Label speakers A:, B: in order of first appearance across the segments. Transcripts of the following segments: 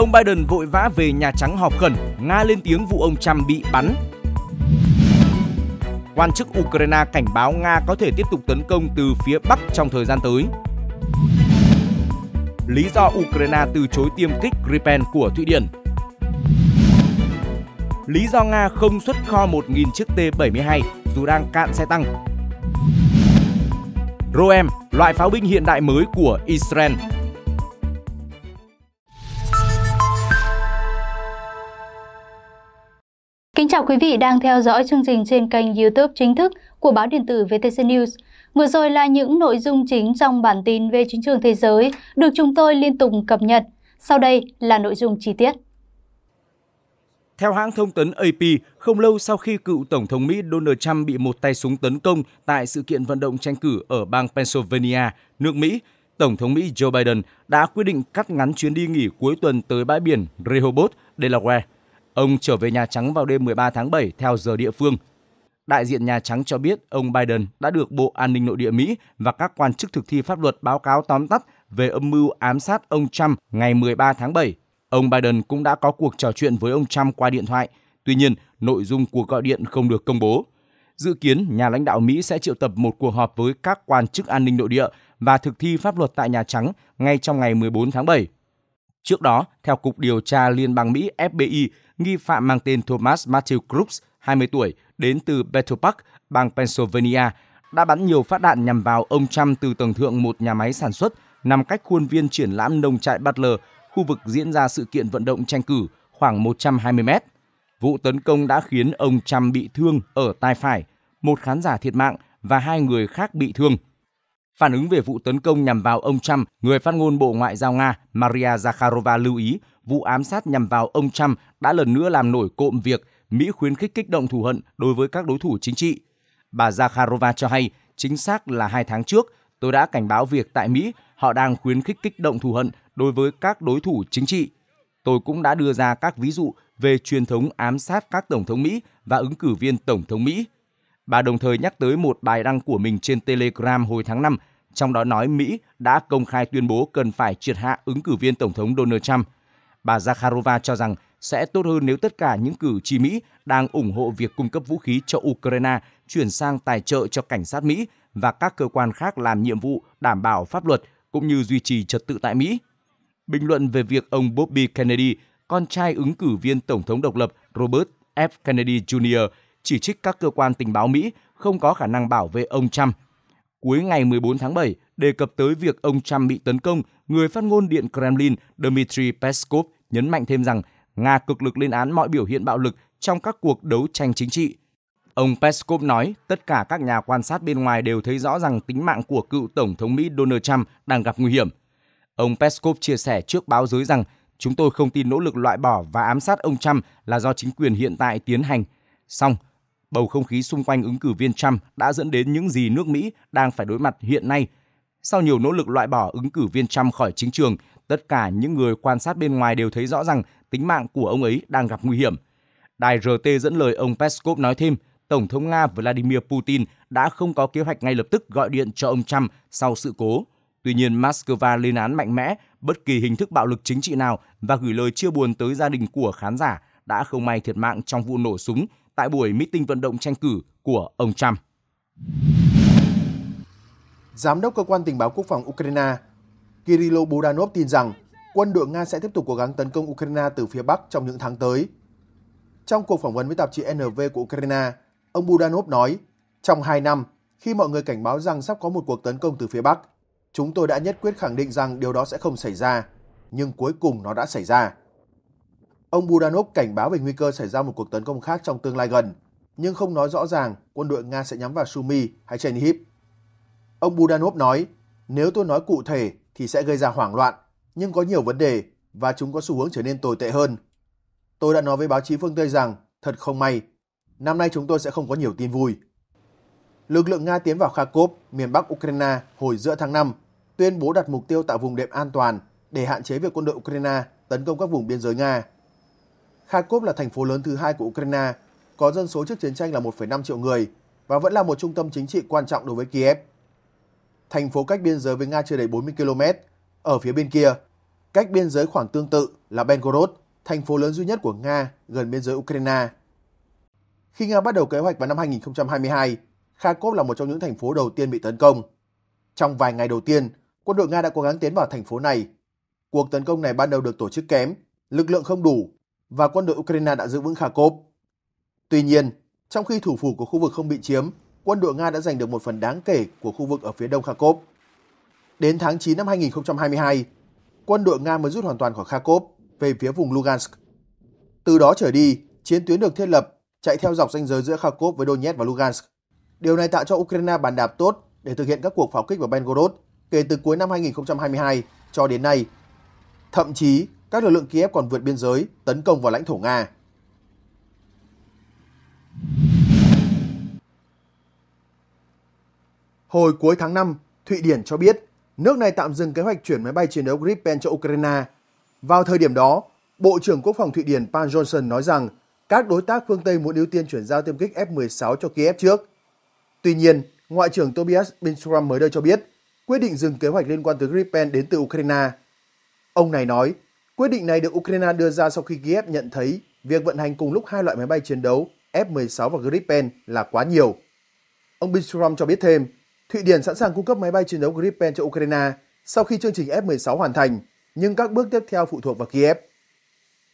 A: Ông Biden vội vã về Nhà Trắng họp khẩn, Nga lên tiếng vụ ông Trump bị bắn. Quan chức Ukraine cảnh báo Nga có thể tiếp tục tấn công từ phía Bắc trong thời gian tới. Lý do Ukraine từ chối tiêm kích Gripen của Thụy Điển Lý do Nga không xuất kho 1.000 chiếc T-72 dù đang cạn xe tăng Roem, loại pháo binh hiện đại mới của Israel
B: chào quý vị đang theo dõi chương trình trên kênh YouTube chính thức của báo điện tử VTC News. Vừa rồi là những nội dung chính trong bản tin về chính trường thế giới được chúng tôi liên tục cập nhật. Sau đây là nội dung chi tiết.
A: Theo hãng thông tấn AP, không lâu sau khi cựu Tổng thống Mỹ Donald Trump bị một tay súng tấn công tại sự kiện vận động tranh cử ở bang Pennsylvania, nước Mỹ, Tổng thống Mỹ Joe Biden đã quyết định cắt ngắn chuyến đi nghỉ cuối tuần tới bãi biển Rehoboth, Delaware. Ông trở về Nhà Trắng vào đêm 13 tháng 7 theo giờ địa phương. Đại diện Nhà Trắng cho biết ông Biden đã được Bộ An ninh Nội địa Mỹ và các quan chức thực thi pháp luật báo cáo tóm tắt về âm mưu ám sát ông Trump ngày 13 tháng 7. Ông Biden cũng đã có cuộc trò chuyện với ông Trump qua điện thoại. Tuy nhiên, nội dung cuộc gọi điện không được công bố. Dự kiến, nhà lãnh đạo Mỹ sẽ triệu tập một cuộc họp với các quan chức an ninh nội địa và thực thi pháp luật tại Nhà Trắng ngay trong ngày 14 tháng 7. Trước đó, theo Cục Điều tra Liên bang Mỹ FBI, nghi phạm mang tên Thomas Matthew Crooks, 20 tuổi, đến từ Bethel Park, bang Pennsylvania, đã bắn nhiều phát đạn nhằm vào ông Trump từ tầng thượng một nhà máy sản xuất nằm cách khuôn viên triển lãm nông trại Butler, khu vực diễn ra sự kiện vận động tranh cử, khoảng 120 mét. Vụ tấn công đã khiến ông Trump bị thương ở tai phải, một khán giả thiệt mạng và hai người khác bị thương – Phản ứng về vụ tấn công nhằm vào ông Trump, người phát ngôn Bộ Ngoại giao Nga Maria Zakharova lưu ý vụ ám sát nhằm vào ông Trump đã lần nữa làm nổi cộm việc Mỹ khuyến khích kích động thù hận đối với các đối thủ chính trị. Bà Zakharova cho hay, chính xác là hai tháng trước, tôi đã cảnh báo việc tại Mỹ họ đang khuyến khích kích động thù hận đối với các đối thủ chính trị. Tôi cũng đã đưa ra các ví dụ về truyền thống ám sát các tổng thống Mỹ và ứng cử viên tổng thống Mỹ. Bà đồng thời nhắc tới một bài đăng của mình trên Telegram hồi tháng 5, trong đó nói Mỹ đã công khai tuyên bố cần phải triệt hạ ứng cử viên Tổng thống Donald Trump. Bà Zakharova cho rằng sẽ tốt hơn nếu tất cả những cử tri Mỹ đang ủng hộ việc cung cấp vũ khí cho Ukraine chuyển sang tài trợ cho cảnh sát Mỹ và các cơ quan khác làm nhiệm vụ đảm bảo pháp luật cũng như duy trì trật tự tại Mỹ. Bình luận về việc ông Bobby Kennedy, con trai ứng cử viên Tổng thống độc lập Robert F. Kennedy Jr chỉ trích các cơ quan tình báo Mỹ không có khả năng bảo vệ ông Trump. Cuối ngày 14 tháng 7, đề cập tới việc ông Trump bị tấn công, người phát ngôn Điện Kremlin Dmitry Peskov nhấn mạnh thêm rằng Nga cực lực lên án mọi biểu hiện bạo lực trong các cuộc đấu tranh chính trị. Ông Peskov nói tất cả các nhà quan sát bên ngoài đều thấy rõ rằng tính mạng của cựu Tổng thống Mỹ Donald Trump đang gặp nguy hiểm. Ông Peskov chia sẻ trước báo giới rằng chúng tôi không tin nỗ lực loại bỏ và ám sát ông Trump là do chính quyền hiện tại tiến hành. Song, bầu không khí xung quanh ứng cử viên Trump đã dẫn đến những gì nước Mỹ đang phải đối mặt hiện nay. Sau nhiều nỗ lực loại bỏ ứng cử viên Trump khỏi chính trường, tất cả những người quan sát bên ngoài đều thấy rõ rằng tính mạng của ông ấy đang gặp nguy hiểm. Đài RT dẫn lời ông Peskov nói thêm, Tổng thống Nga Vladimir Putin đã không có kế hoạch ngay lập tức gọi điện cho ông Trump sau sự cố. Tuy nhiên, Moscow lên án mạnh mẽ bất kỳ hình thức bạo lực chính trị nào và gửi lời chia buồn tới gia đình của khán giả đã không may thiệt mạng trong vụ nổ súng tại buổi meeting vận động tranh cử của ông Trump.
C: Giám đốc cơ quan tình báo quốc phòng Ukraine Kirilo Budanov tin rằng quân đội Nga sẽ tiếp tục cố gắng tấn công Ukraine từ phía Bắc trong những tháng tới. Trong cuộc phỏng vấn với tạp chí NV của Ukraine, ông Budanov nói, trong 2 năm, khi mọi người cảnh báo rằng sắp có một cuộc tấn công từ phía Bắc, chúng tôi đã nhất quyết khẳng định rằng điều đó sẽ không xảy ra, nhưng cuối cùng nó đã xảy ra. Ông Budanov cảnh báo về nguy cơ xảy ra một cuộc tấn công khác trong tương lai gần, nhưng không nói rõ ràng quân đội Nga sẽ nhắm vào Sumy hay Chernihiv. Ông Budanov nói, nếu tôi nói cụ thể thì sẽ gây ra hoảng loạn, nhưng có nhiều vấn đề và chúng có xu hướng trở nên tồi tệ hơn. Tôi đã nói với báo chí phương Tây rằng, thật không may, năm nay chúng tôi sẽ không có nhiều tin vui. Lực lượng Nga tiến vào Kharkov, miền Bắc Ukraine hồi giữa tháng 5, tuyên bố đặt mục tiêu tạo vùng đệm an toàn để hạn chế việc quân đội Ukraine tấn công các vùng biên giới Nga. Kharkov là thành phố lớn thứ hai của Ukraine, có dân số trước chiến tranh là 1,5 triệu người và vẫn là một trung tâm chính trị quan trọng đối với Kiev. Thành phố cách biên giới với Nga chưa đầy 40 km, ở phía bên kia, cách biên giới khoảng tương tự là Belgorod, thành phố lớn duy nhất của Nga gần biên giới Ukraine. Khi Nga bắt đầu kế hoạch vào năm 2022, Kharkov là một trong những thành phố đầu tiên bị tấn công. Trong vài ngày đầu tiên, quân đội Nga đã cố gắng tiến vào thành phố này. Cuộc tấn công này ban đầu được tổ chức kém, lực lượng không đủ và quân đội Ukraine đã giữ vững Kharkov. Tuy nhiên, trong khi thủ phủ của khu vực không bị chiếm, quân đội Nga đã giành được một phần đáng kể của khu vực ở phía đông Kharkov. Đến tháng 9 năm 2022, quân đội Nga mới rút hoàn toàn khỏi Kharkov về phía vùng Lugansk. Từ đó trở đi, chiến tuyến được thiết lập chạy theo dọc ranh giới giữa Kharkov với Donetsk và Lugansk. Điều này tạo cho Ukraine bàn đạp tốt để thực hiện các cuộc pháo kích vào Belgorod kể từ cuối năm 2022 cho đến nay. Thậm chí, các lực lượng Kiev còn vượt biên giới, tấn công vào lãnh thổ Nga. Hồi cuối tháng 5, Thụy Điển cho biết nước này tạm dừng kế hoạch chuyển máy bay chiến đấu Gripen cho Ukraine. Vào thời điểm đó, Bộ trưởng Quốc phòng Thụy Điển Pan Johnson nói rằng các đối tác phương Tây muốn ưu tiên chuyển giao tiêm kích F-16 cho Kiev trước. Tuy nhiên, Ngoại trưởng Tobias Binstrom mới đây cho biết quyết định dừng kế hoạch liên quan tới Gripen đến từ Ukraine. Ông này nói Quyết định này được Ukraine đưa ra sau khi Kiev nhận thấy việc vận hành cùng lúc hai loại máy bay chiến đấu F-16 và Gripen là quá nhiều. Ông Bistrom cho biết thêm, Thụy Điển sẵn sàng cung cấp máy bay chiến đấu Gripen cho Ukraine sau khi chương trình F-16 hoàn thành, nhưng các bước tiếp theo phụ thuộc vào Kiev.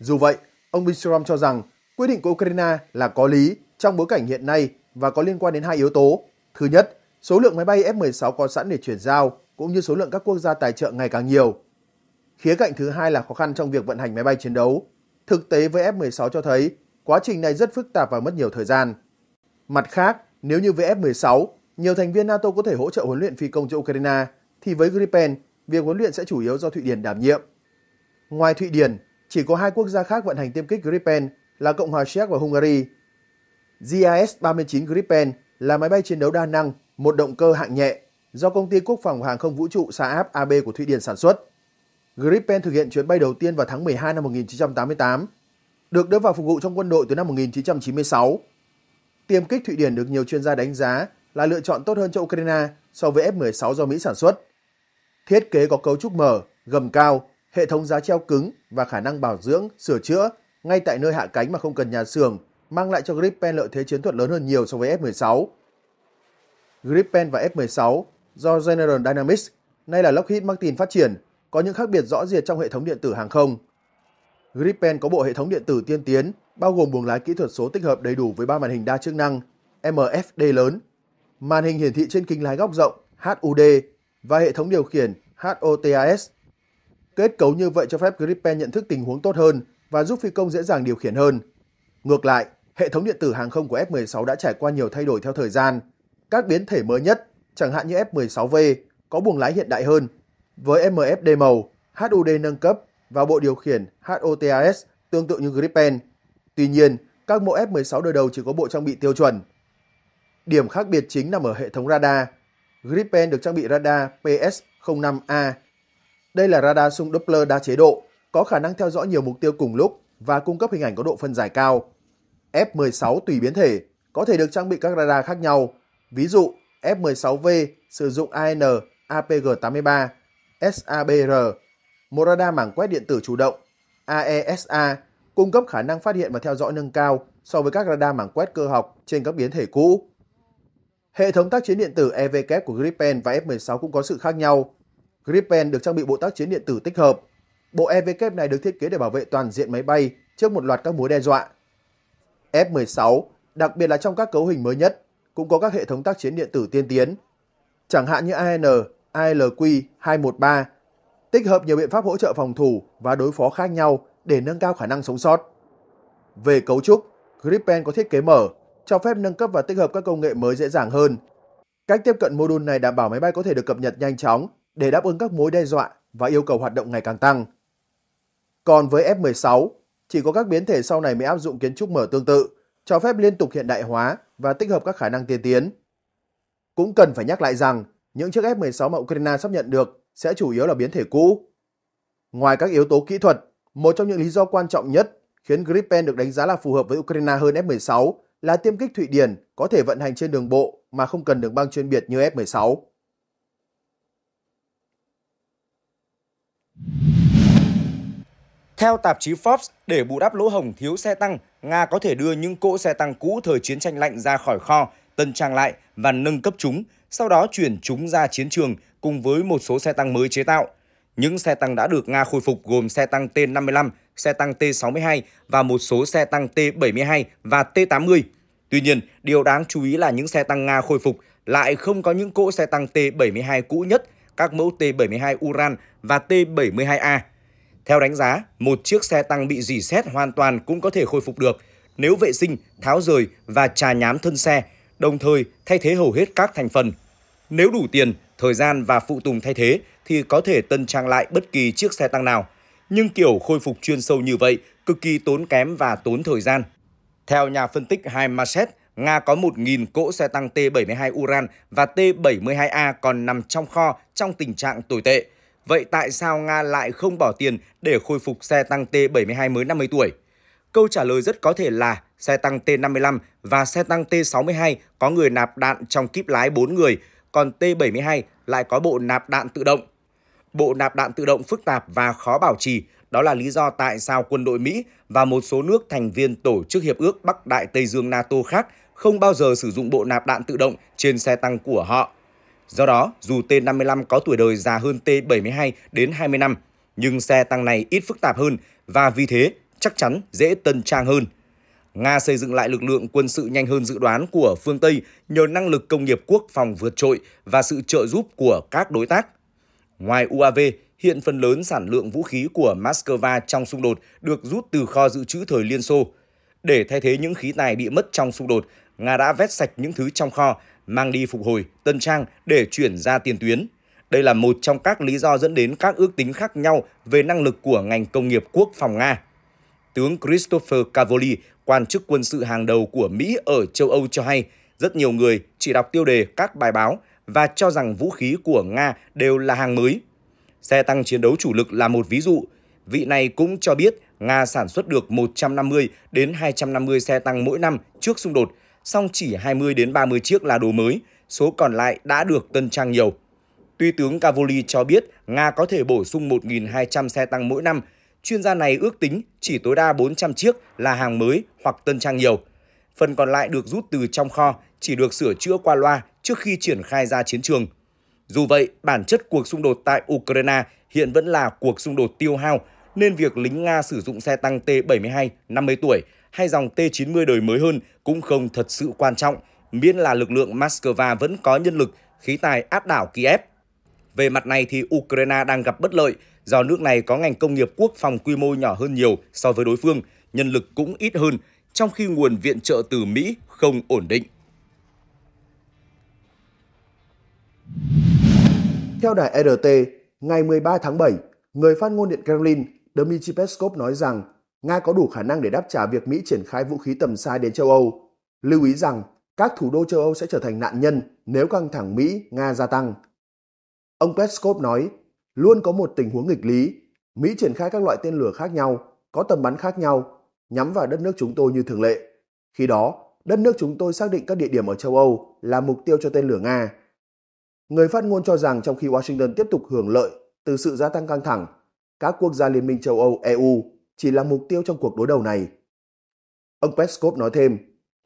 C: Dù vậy, ông Bistrom cho rằng quyết định của Ukraine là có lý trong bối cảnh hiện nay và có liên quan đến hai yếu tố. Thứ nhất, số lượng máy bay F-16 có sẵn để chuyển giao cũng như số lượng các quốc gia tài trợ ngày càng nhiều. Khía cạnh thứ hai là khó khăn trong việc vận hành máy bay chiến đấu. Thực tế với F-16 cho thấy quá trình này rất phức tạp và mất nhiều thời gian. Mặt khác, nếu như với F-16, nhiều thành viên NATO có thể hỗ trợ huấn luyện phi công cho Ukraine, thì với Gripen, việc huấn luyện sẽ chủ yếu do Thụy Điển đảm nhiệm. Ngoài Thụy Điển, chỉ có hai quốc gia khác vận hành tiêm kích Gripen là Cộng hòa Séc và Hungary. GIS-39 Gripen là máy bay chiến đấu đa năng, một động cơ hạng nhẹ do công ty quốc phòng hàng không vũ trụ Saab AB của Thụy Điển sản xuất. Gripen thực hiện chuyến bay đầu tiên vào tháng 12 năm 1988, được đưa vào phục vụ trong quân đội từ năm 1996. Tiêm kích Thụy Điển được nhiều chuyên gia đánh giá là lựa chọn tốt hơn cho Ukraine so với F-16 do Mỹ sản xuất. Thiết kế có cấu trúc mở, gầm cao, hệ thống giá treo cứng và khả năng bảo dưỡng, sửa chữa ngay tại nơi hạ cánh mà không cần nhà xưởng mang lại cho Gripen lợi thế chiến thuật lớn hơn nhiều so với F-16. Gripen và F-16 do General Dynamics, nay là Lockheed Martin phát triển, có những khác biệt rõ rệt trong hệ thống điện tử hàng không. Gripen có bộ hệ thống điện tử tiên tiến, bao gồm buồng lái kỹ thuật số tích hợp đầy đủ với ba màn hình đa chức năng MFD lớn, màn hình hiển thị trên kính lái góc rộng HUD và hệ thống điều khiển HOTAS. Kết cấu như vậy cho phép Gripen nhận thức tình huống tốt hơn và giúp phi công dễ dàng điều khiển hơn. Ngược lại, hệ thống điện tử hàng không của F-16 đã trải qua nhiều thay đổi theo thời gian. Các biến thể mới nhất, chẳng hạn như F-16V, có buồng lái hiện đại hơn, với MFD màu, HUD nâng cấp và bộ điều khiển HOTAS tương tự như Gripen. Tuy nhiên, các mẫu F-16 đời đầu chỉ có bộ trang bị tiêu chuẩn. Điểm khác biệt chính nằm ở hệ thống radar. Gripen được trang bị radar PS-05A. Đây là radar xung Doppler đa chế độ, có khả năng theo dõi nhiều mục tiêu cùng lúc và cung cấp hình ảnh có độ phân giải cao. F-16 tùy biến thể có thể được trang bị các radar khác nhau. Ví dụ, F-16V sử dụng AN APG-83 SABR, một radar mảng quét điện tử chủ động, AESA, e cung cấp khả năng phát hiện và theo dõi nâng cao so với các radar mảng quét cơ học trên các biến thể cũ. Hệ thống tác chiến điện tử EVK của Gripen và F-16 cũng có sự khác nhau. Gripen được trang bị bộ tác chiến điện tử tích hợp. Bộ EVK này được thiết kế để bảo vệ toàn diện máy bay trước một loạt các mối đe dọa. F-16, đặc biệt là trong các cấu hình mới nhất, cũng có các hệ thống tác chiến điện tử tiên tiến. Chẳng hạn như AN ILQ-213, tích hợp nhiều biện pháp hỗ trợ phòng thủ và đối phó khác nhau để nâng cao khả năng sống sót. Về cấu trúc, Gripen có thiết kế mở, cho phép nâng cấp và tích hợp các công nghệ mới dễ dàng hơn. Cách tiếp cận mô đun này đảm bảo máy bay có thể được cập nhật nhanh chóng để đáp ứng các mối đe dọa và yêu cầu hoạt động ngày càng tăng. Còn với F-16, chỉ có các biến thể sau này mới áp dụng kiến trúc mở tương tự, cho phép liên tục hiện đại hóa và tích hợp các khả năng tiên tiến. Cũng cần phải nhắc lại rằng, những chiếc F-16 mà Ukraine sắp nhận được sẽ chủ yếu là biến thể cũ. Ngoài các yếu tố kỹ thuật, một trong những lý do quan trọng nhất khiến Gripen được đánh giá là phù hợp với Ukraine hơn F-16 là tiêm kích Thụy Điển có thể vận hành trên đường bộ mà không cần đường băng chuyên biệt như F-16.
A: Theo tạp chí Forbes, để bù đắp lỗ hồng thiếu xe tăng, Nga có thể đưa những cỗ xe tăng cũ thời chiến tranh lạnh ra khỏi kho tân trang lại và nâng cấp chúng, sau đó chuyển chúng ra chiến trường cùng với một số xe tăng mới chế tạo. Những xe tăng đã được Nga khôi phục gồm xe tăng T-55, xe tăng T-62 và một số xe tăng T-72 và T-80. Tuy nhiên, điều đáng chú ý là những xe tăng Nga khôi phục lại không có những cỗ xe tăng T-72 cũ nhất, các mẫu T-72 Uran và T-72A. Theo đánh giá, một chiếc xe tăng bị dì xét hoàn toàn cũng có thể khôi phục được nếu vệ sinh, tháo rời và trà nhám thân xe – đồng thời thay thế hầu hết các thành phần. Nếu đủ tiền, thời gian và phụ tùng thay thế thì có thể tân trang lại bất kỳ chiếc xe tăng nào. Nhưng kiểu khôi phục chuyên sâu như vậy cực kỳ tốn kém và tốn thời gian. Theo nhà phân tích Hai Nga có 1.000 cỗ xe tăng T-72 Uran và T-72A còn nằm trong kho trong tình trạng tồi tệ. Vậy tại sao Nga lại không bỏ tiền để khôi phục xe tăng T-72 mới 50 tuổi? Câu trả lời rất có thể là xe tăng T-55 và xe tăng T-62 có người nạp đạn trong kíp lái 4 người, còn T-72 lại có bộ nạp đạn tự động. Bộ nạp đạn tự động phức tạp và khó bảo trì, đó là lý do tại sao quân đội Mỹ và một số nước thành viên tổ chức hiệp ước Bắc Đại Tây Dương NATO khác không bao giờ sử dụng bộ nạp đạn tự động trên xe tăng của họ. Do đó, dù T-55 có tuổi đời già hơn T-72 đến 20 năm, nhưng xe tăng này ít phức tạp hơn và vì thế chắc chắn dễ tân trang hơn. Nga xây dựng lại lực lượng quân sự nhanh hơn dự đoán của phương Tây nhờ năng lực công nghiệp quốc phòng vượt trội và sự trợ giúp của các đối tác. Ngoài UAV, hiện phần lớn sản lượng vũ khí của Moscow trong xung đột được rút từ kho dự trữ thời Liên Xô. Để thay thế những khí tài bị mất trong xung đột, Nga đã vét sạch những thứ trong kho, mang đi phục hồi, tân trang để chuyển ra tiền tuyến. Đây là một trong các lý do dẫn đến các ước tính khác nhau về năng lực của ngành công nghiệp quốc phòng Nga. Tướng Christopher Cavoli, quan chức quân sự hàng đầu của Mỹ ở châu Âu cho hay rất nhiều người chỉ đọc tiêu đề các bài báo và cho rằng vũ khí của Nga đều là hàng mới. Xe tăng chiến đấu chủ lực là một ví dụ. Vị này cũng cho biết Nga sản xuất được 150 đến 250 xe tăng mỗi năm trước xung đột, song chỉ 20 đến 30 chiếc là đồ mới, số còn lại đã được tân trang nhiều. Tuy tướng Cavoli cho biết Nga có thể bổ sung 1.200 xe tăng mỗi năm chuyên gia này ước tính chỉ tối đa 400 chiếc là hàng mới hoặc tân trang nhiều. Phần còn lại được rút từ trong kho, chỉ được sửa chữa qua loa trước khi triển khai ra chiến trường. Dù vậy, bản chất cuộc xung đột tại Ukraine hiện vẫn là cuộc xung đột tiêu hao, nên việc lính Nga sử dụng xe tăng T-72 50 tuổi hay dòng T-90 đời mới hơn cũng không thật sự quan trọng, miễn là lực lượng Moscow vẫn có nhân lực, khí tài áp đảo Kiev. Về mặt này thì Ukraine đang gặp bất lợi do nước này có ngành công nghiệp quốc phòng quy mô nhỏ hơn nhiều so với đối phương, nhân lực cũng ít hơn, trong khi nguồn viện trợ từ Mỹ không ổn định.
C: Theo đài e RT, ngày 13 tháng 7, người phát ngôn Điện Kremlin Dmitry Peskov nói rằng Nga có đủ khả năng để đáp trả việc Mỹ triển khai vũ khí tầm xa đến châu Âu. Lưu ý rằng các thủ đô châu Âu sẽ trở thành nạn nhân nếu căng thẳng Mỹ-Nga gia tăng. Ông Peskov nói Luôn có một tình huống nghịch lý, Mỹ triển khai các loại tên lửa khác nhau, có tầm bắn khác nhau, nhắm vào đất nước chúng tôi như thường lệ. Khi đó, đất nước chúng tôi xác định các địa điểm ở châu Âu là mục tiêu cho tên lửa Nga. Người phát ngôn cho rằng trong khi Washington tiếp tục hưởng lợi từ sự gia tăng căng thẳng, các quốc gia Liên minh châu Âu EU chỉ là mục tiêu trong cuộc đối đầu này. Ông Peskov nói thêm,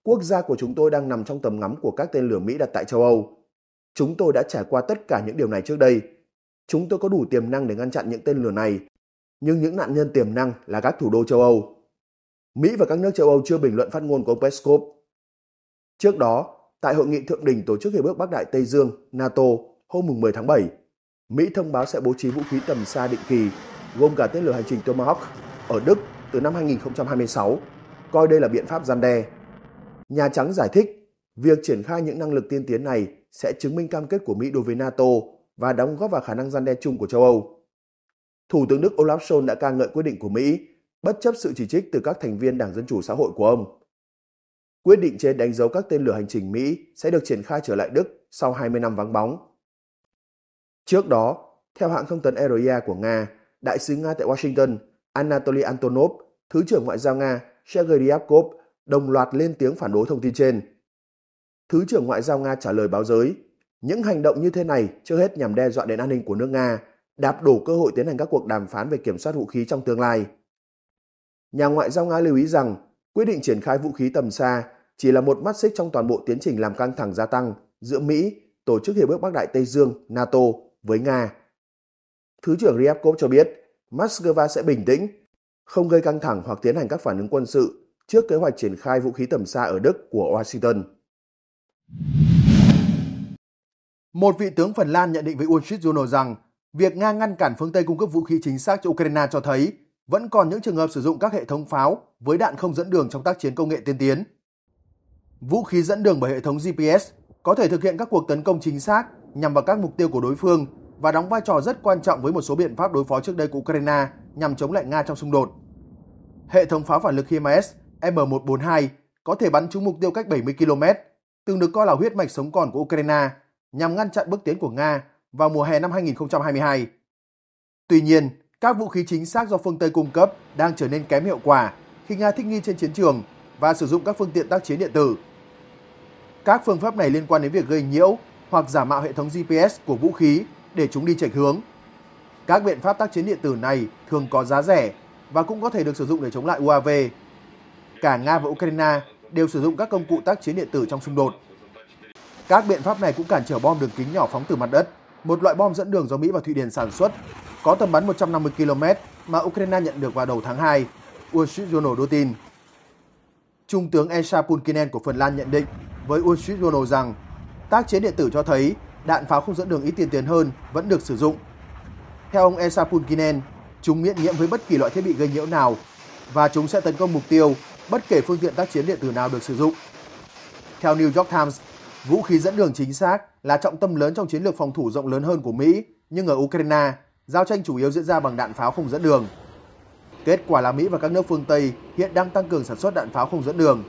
C: quốc gia của chúng tôi đang nằm trong tầm ngắm của các tên lửa Mỹ đặt tại châu Âu. Chúng tôi đã trải qua tất cả những điều này trước đây Chúng tôi có đủ tiềm năng để ngăn chặn những tên lửa này, nhưng những nạn nhân tiềm năng là các thủ đô châu Âu. Mỹ và các nước châu Âu chưa bình luận phát ngôn của ông Peskov. Trước đó, tại hội nghị thượng đỉnh tổ chức Hiệp ước Bắc Đại Tây Dương NATO hôm 10 tháng 7, Mỹ thông báo sẽ bố trí vũ khí tầm xa định kỳ, gồm cả tên lửa hành trình Tomahawk ở Đức từ năm 2026, coi đây là biện pháp gian đe. Nhà Trắng giải thích, việc triển khai những năng lực tiên tiến này sẽ chứng minh cam kết của Mỹ đối với NATO và đóng góp vào khả năng gian đe chung của châu Âu. Thủ tướng Đức Olaf Scholz đã ca ngợi quyết định của Mỹ, bất chấp sự chỉ trích từ các thành viên Đảng Dân Chủ Xã hội của ông. Quyết định trên đánh dấu các tên lửa hành trình Mỹ sẽ được triển khai trở lại Đức sau 20 năm vắng bóng. Trước đó, theo hãng thông tấn RIA của Nga, đại sứ Nga tại Washington, Anatoly Antonov, Thứ trưởng Ngoại giao Nga Sergei Ryabkov đồng loạt lên tiếng phản đối thông tin trên. Thứ trưởng Ngoại giao Nga trả lời báo giới – những hành động như thế này chưa hết nhằm đe dọa đến an ninh của nước Nga, đạp đổ cơ hội tiến hành các cuộc đàm phán về kiểm soát vũ khí trong tương lai. Nhà ngoại giao Nga lưu ý rằng quyết định triển khai vũ khí tầm xa chỉ là một mắt xích trong toàn bộ tiến trình làm căng thẳng gia tăng giữa Mỹ, Tổ chức Hiệp ước Bắc Đại Tây Dương NATO với Nga. Thứ trưởng Ryabkov cho biết Moscow sẽ bình tĩnh, không gây căng thẳng hoặc tiến hành các phản ứng quân sự trước kế hoạch triển khai vũ khí tầm xa ở Đức của Washington. Một vị tướng Phần Lan nhận định với Wall Street Journal rằng việc Nga ngăn cản phương Tây cung cấp vũ khí chính xác cho Ukraine cho thấy vẫn còn những trường hợp sử dụng các hệ thống pháo với đạn không dẫn đường trong tác chiến công nghệ tiên tiến. Vũ khí dẫn đường bởi hệ thống GPS có thể thực hiện các cuộc tấn công chính xác nhằm vào các mục tiêu của đối phương và đóng vai trò rất quan trọng với một số biện pháp đối phó trước đây của Ukraine nhằm chống lại Nga trong xung đột. Hệ thống pháo phản lực HIMARS M142 có thể bắn trúng mục tiêu cách 70 km, từng được coi là huyết mạch sống còn của Ukraine nhằm ngăn chặn bước tiến của Nga vào mùa hè năm 2022. Tuy nhiên, các vũ khí chính xác do phương Tây cung cấp đang trở nên kém hiệu quả khi Nga thích nghi trên chiến trường và sử dụng các phương tiện tác chiến điện tử. Các phương pháp này liên quan đến việc gây nhiễu hoặc giả mạo hệ thống GPS của vũ khí để chúng đi chệch hướng. Các biện pháp tác chiến điện tử này thường có giá rẻ và cũng có thể được sử dụng để chống lại UAV. Cả Nga và Ukraine đều sử dụng các công cụ tác chiến điện tử trong xung đột. Các biện pháp này cũng cản trở bom đường kính nhỏ phóng từ mặt đất, một loại bom dẫn đường do Mỹ và Thụy Điển sản xuất, có tầm bắn 150 km mà Ukraine nhận được vào đầu tháng 2, Wall Street Journal đưa tin. Trung tướng Esa Pulkinen của Phần Lan nhận định với Wall Street Journal rằng tác chiến điện tử cho thấy đạn pháo không dẫn đường ít tiên tiến hơn vẫn được sử dụng. Theo ông Esa Pulkinen, chúng miễn nhiễm với bất kỳ loại thiết bị gây nhiễu nào và chúng sẽ tấn công mục tiêu bất kể phương tiện tác chiến điện tử nào được sử dụng. Theo New York Times, Vũ khí dẫn đường chính xác là trọng tâm lớn trong chiến lược phòng thủ rộng lớn hơn của Mỹ, nhưng ở Ukraine, giao tranh chủ yếu diễn ra bằng đạn pháo không dẫn đường. Kết quả là Mỹ và các nước phương Tây hiện đang tăng cường sản xuất đạn pháo không dẫn đường.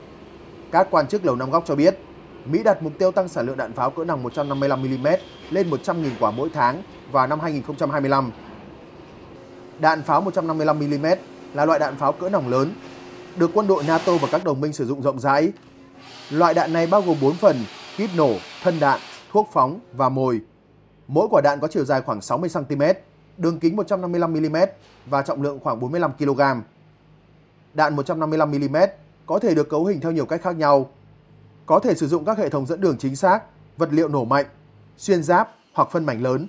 C: Các quan chức Lầu Năm Góc cho biết, Mỹ đặt mục tiêu tăng sản lượng đạn pháo cỡ nòng 155mm lên 100.000 quả mỗi tháng vào năm 2025. Đạn pháo 155mm là loại đạn pháo cỡ nòng lớn, được quân đội NATO và các đồng minh sử dụng rộng rãi. Loại đạn này bao gồm 4 phần kíp nổ, thân đạn, thuốc phóng và mồi. Mỗi quả đạn có chiều dài khoảng 60cm, đường kính 155mm và trọng lượng khoảng 45kg. Đạn 155mm có thể được cấu hình theo nhiều cách khác nhau. Có thể sử dụng các hệ thống dẫn đường chính xác, vật liệu nổ mạnh, xuyên giáp hoặc phân mảnh lớn.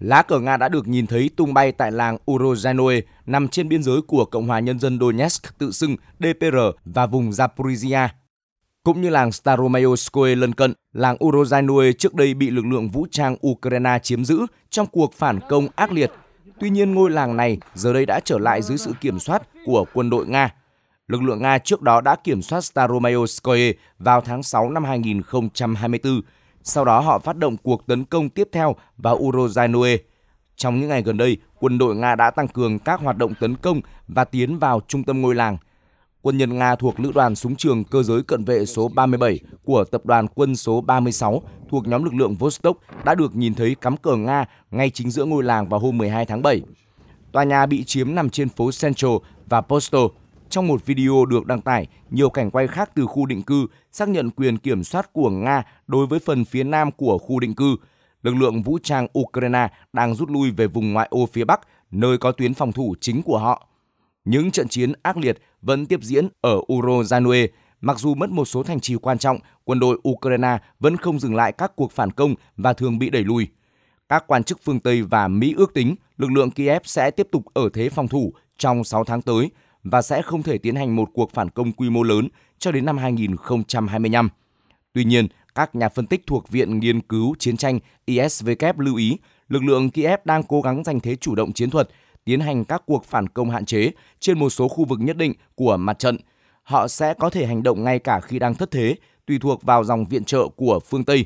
A: Lá cờ Nga đã được nhìn thấy tung bay tại làng Urozhanoe nằm trên biên giới của Cộng hòa Nhân dân Donetsk tự xưng DPR và vùng Zaporizhia. Cũng như làng Staromayoskoye lân cận, làng Urozhanoe trước đây bị lực lượng vũ trang Ukraine chiếm giữ trong cuộc phản công ác liệt. Tuy nhiên ngôi làng này giờ đây đã trở lại dưới sự kiểm soát của quân đội Nga. Lực lượng Nga trước đó đã kiểm soát Staromayoskoye vào tháng 6 năm 2024 sau đó họ phát động cuộc tấn công tiếp theo vào Urozainoe. Trong những ngày gần đây, quân đội Nga đã tăng cường các hoạt động tấn công và tiến vào trung tâm ngôi làng. Quân nhân Nga thuộc Lữ đoàn Súng trường Cơ giới Cận vệ số 37 của Tập đoàn Quân số 36 thuộc nhóm lực lượng Vostok đã được nhìn thấy cắm cờ Nga ngay chính giữa ngôi làng vào hôm 12 tháng 7. Tòa nhà bị chiếm nằm trên phố Central và Postal – trong một video được đăng tải, nhiều cảnh quay khác từ khu định cư xác nhận quyền kiểm soát của Nga đối với phần phía nam của khu định cư. Lực lượng vũ trang Ukraine đang rút lui về vùng ngoại ô phía Bắc, nơi có tuyến phòng thủ chính của họ. Những trận chiến ác liệt vẫn tiếp diễn ở Urozanoe. Mặc dù mất một số thành trì quan trọng, quân đội Ukraine vẫn không dừng lại các cuộc phản công và thường bị đẩy lùi. Các quan chức phương Tây và Mỹ ước tính lực lượng Kiev sẽ tiếp tục ở thế phòng thủ trong 6 tháng tới – và sẽ không thể tiến hành một cuộc phản công quy mô lớn cho đến năm 2025. Tuy nhiên, các nhà phân tích thuộc Viện Nghiên cứu Chiến tranh ISW lưu ý lực lượng Kiev đang cố gắng giành thế chủ động chiến thuật, tiến hành các cuộc phản công hạn chế trên một số khu vực nhất định của mặt trận. Họ sẽ có thể hành động ngay cả khi đang thất thế, tùy thuộc vào dòng viện trợ của phương Tây.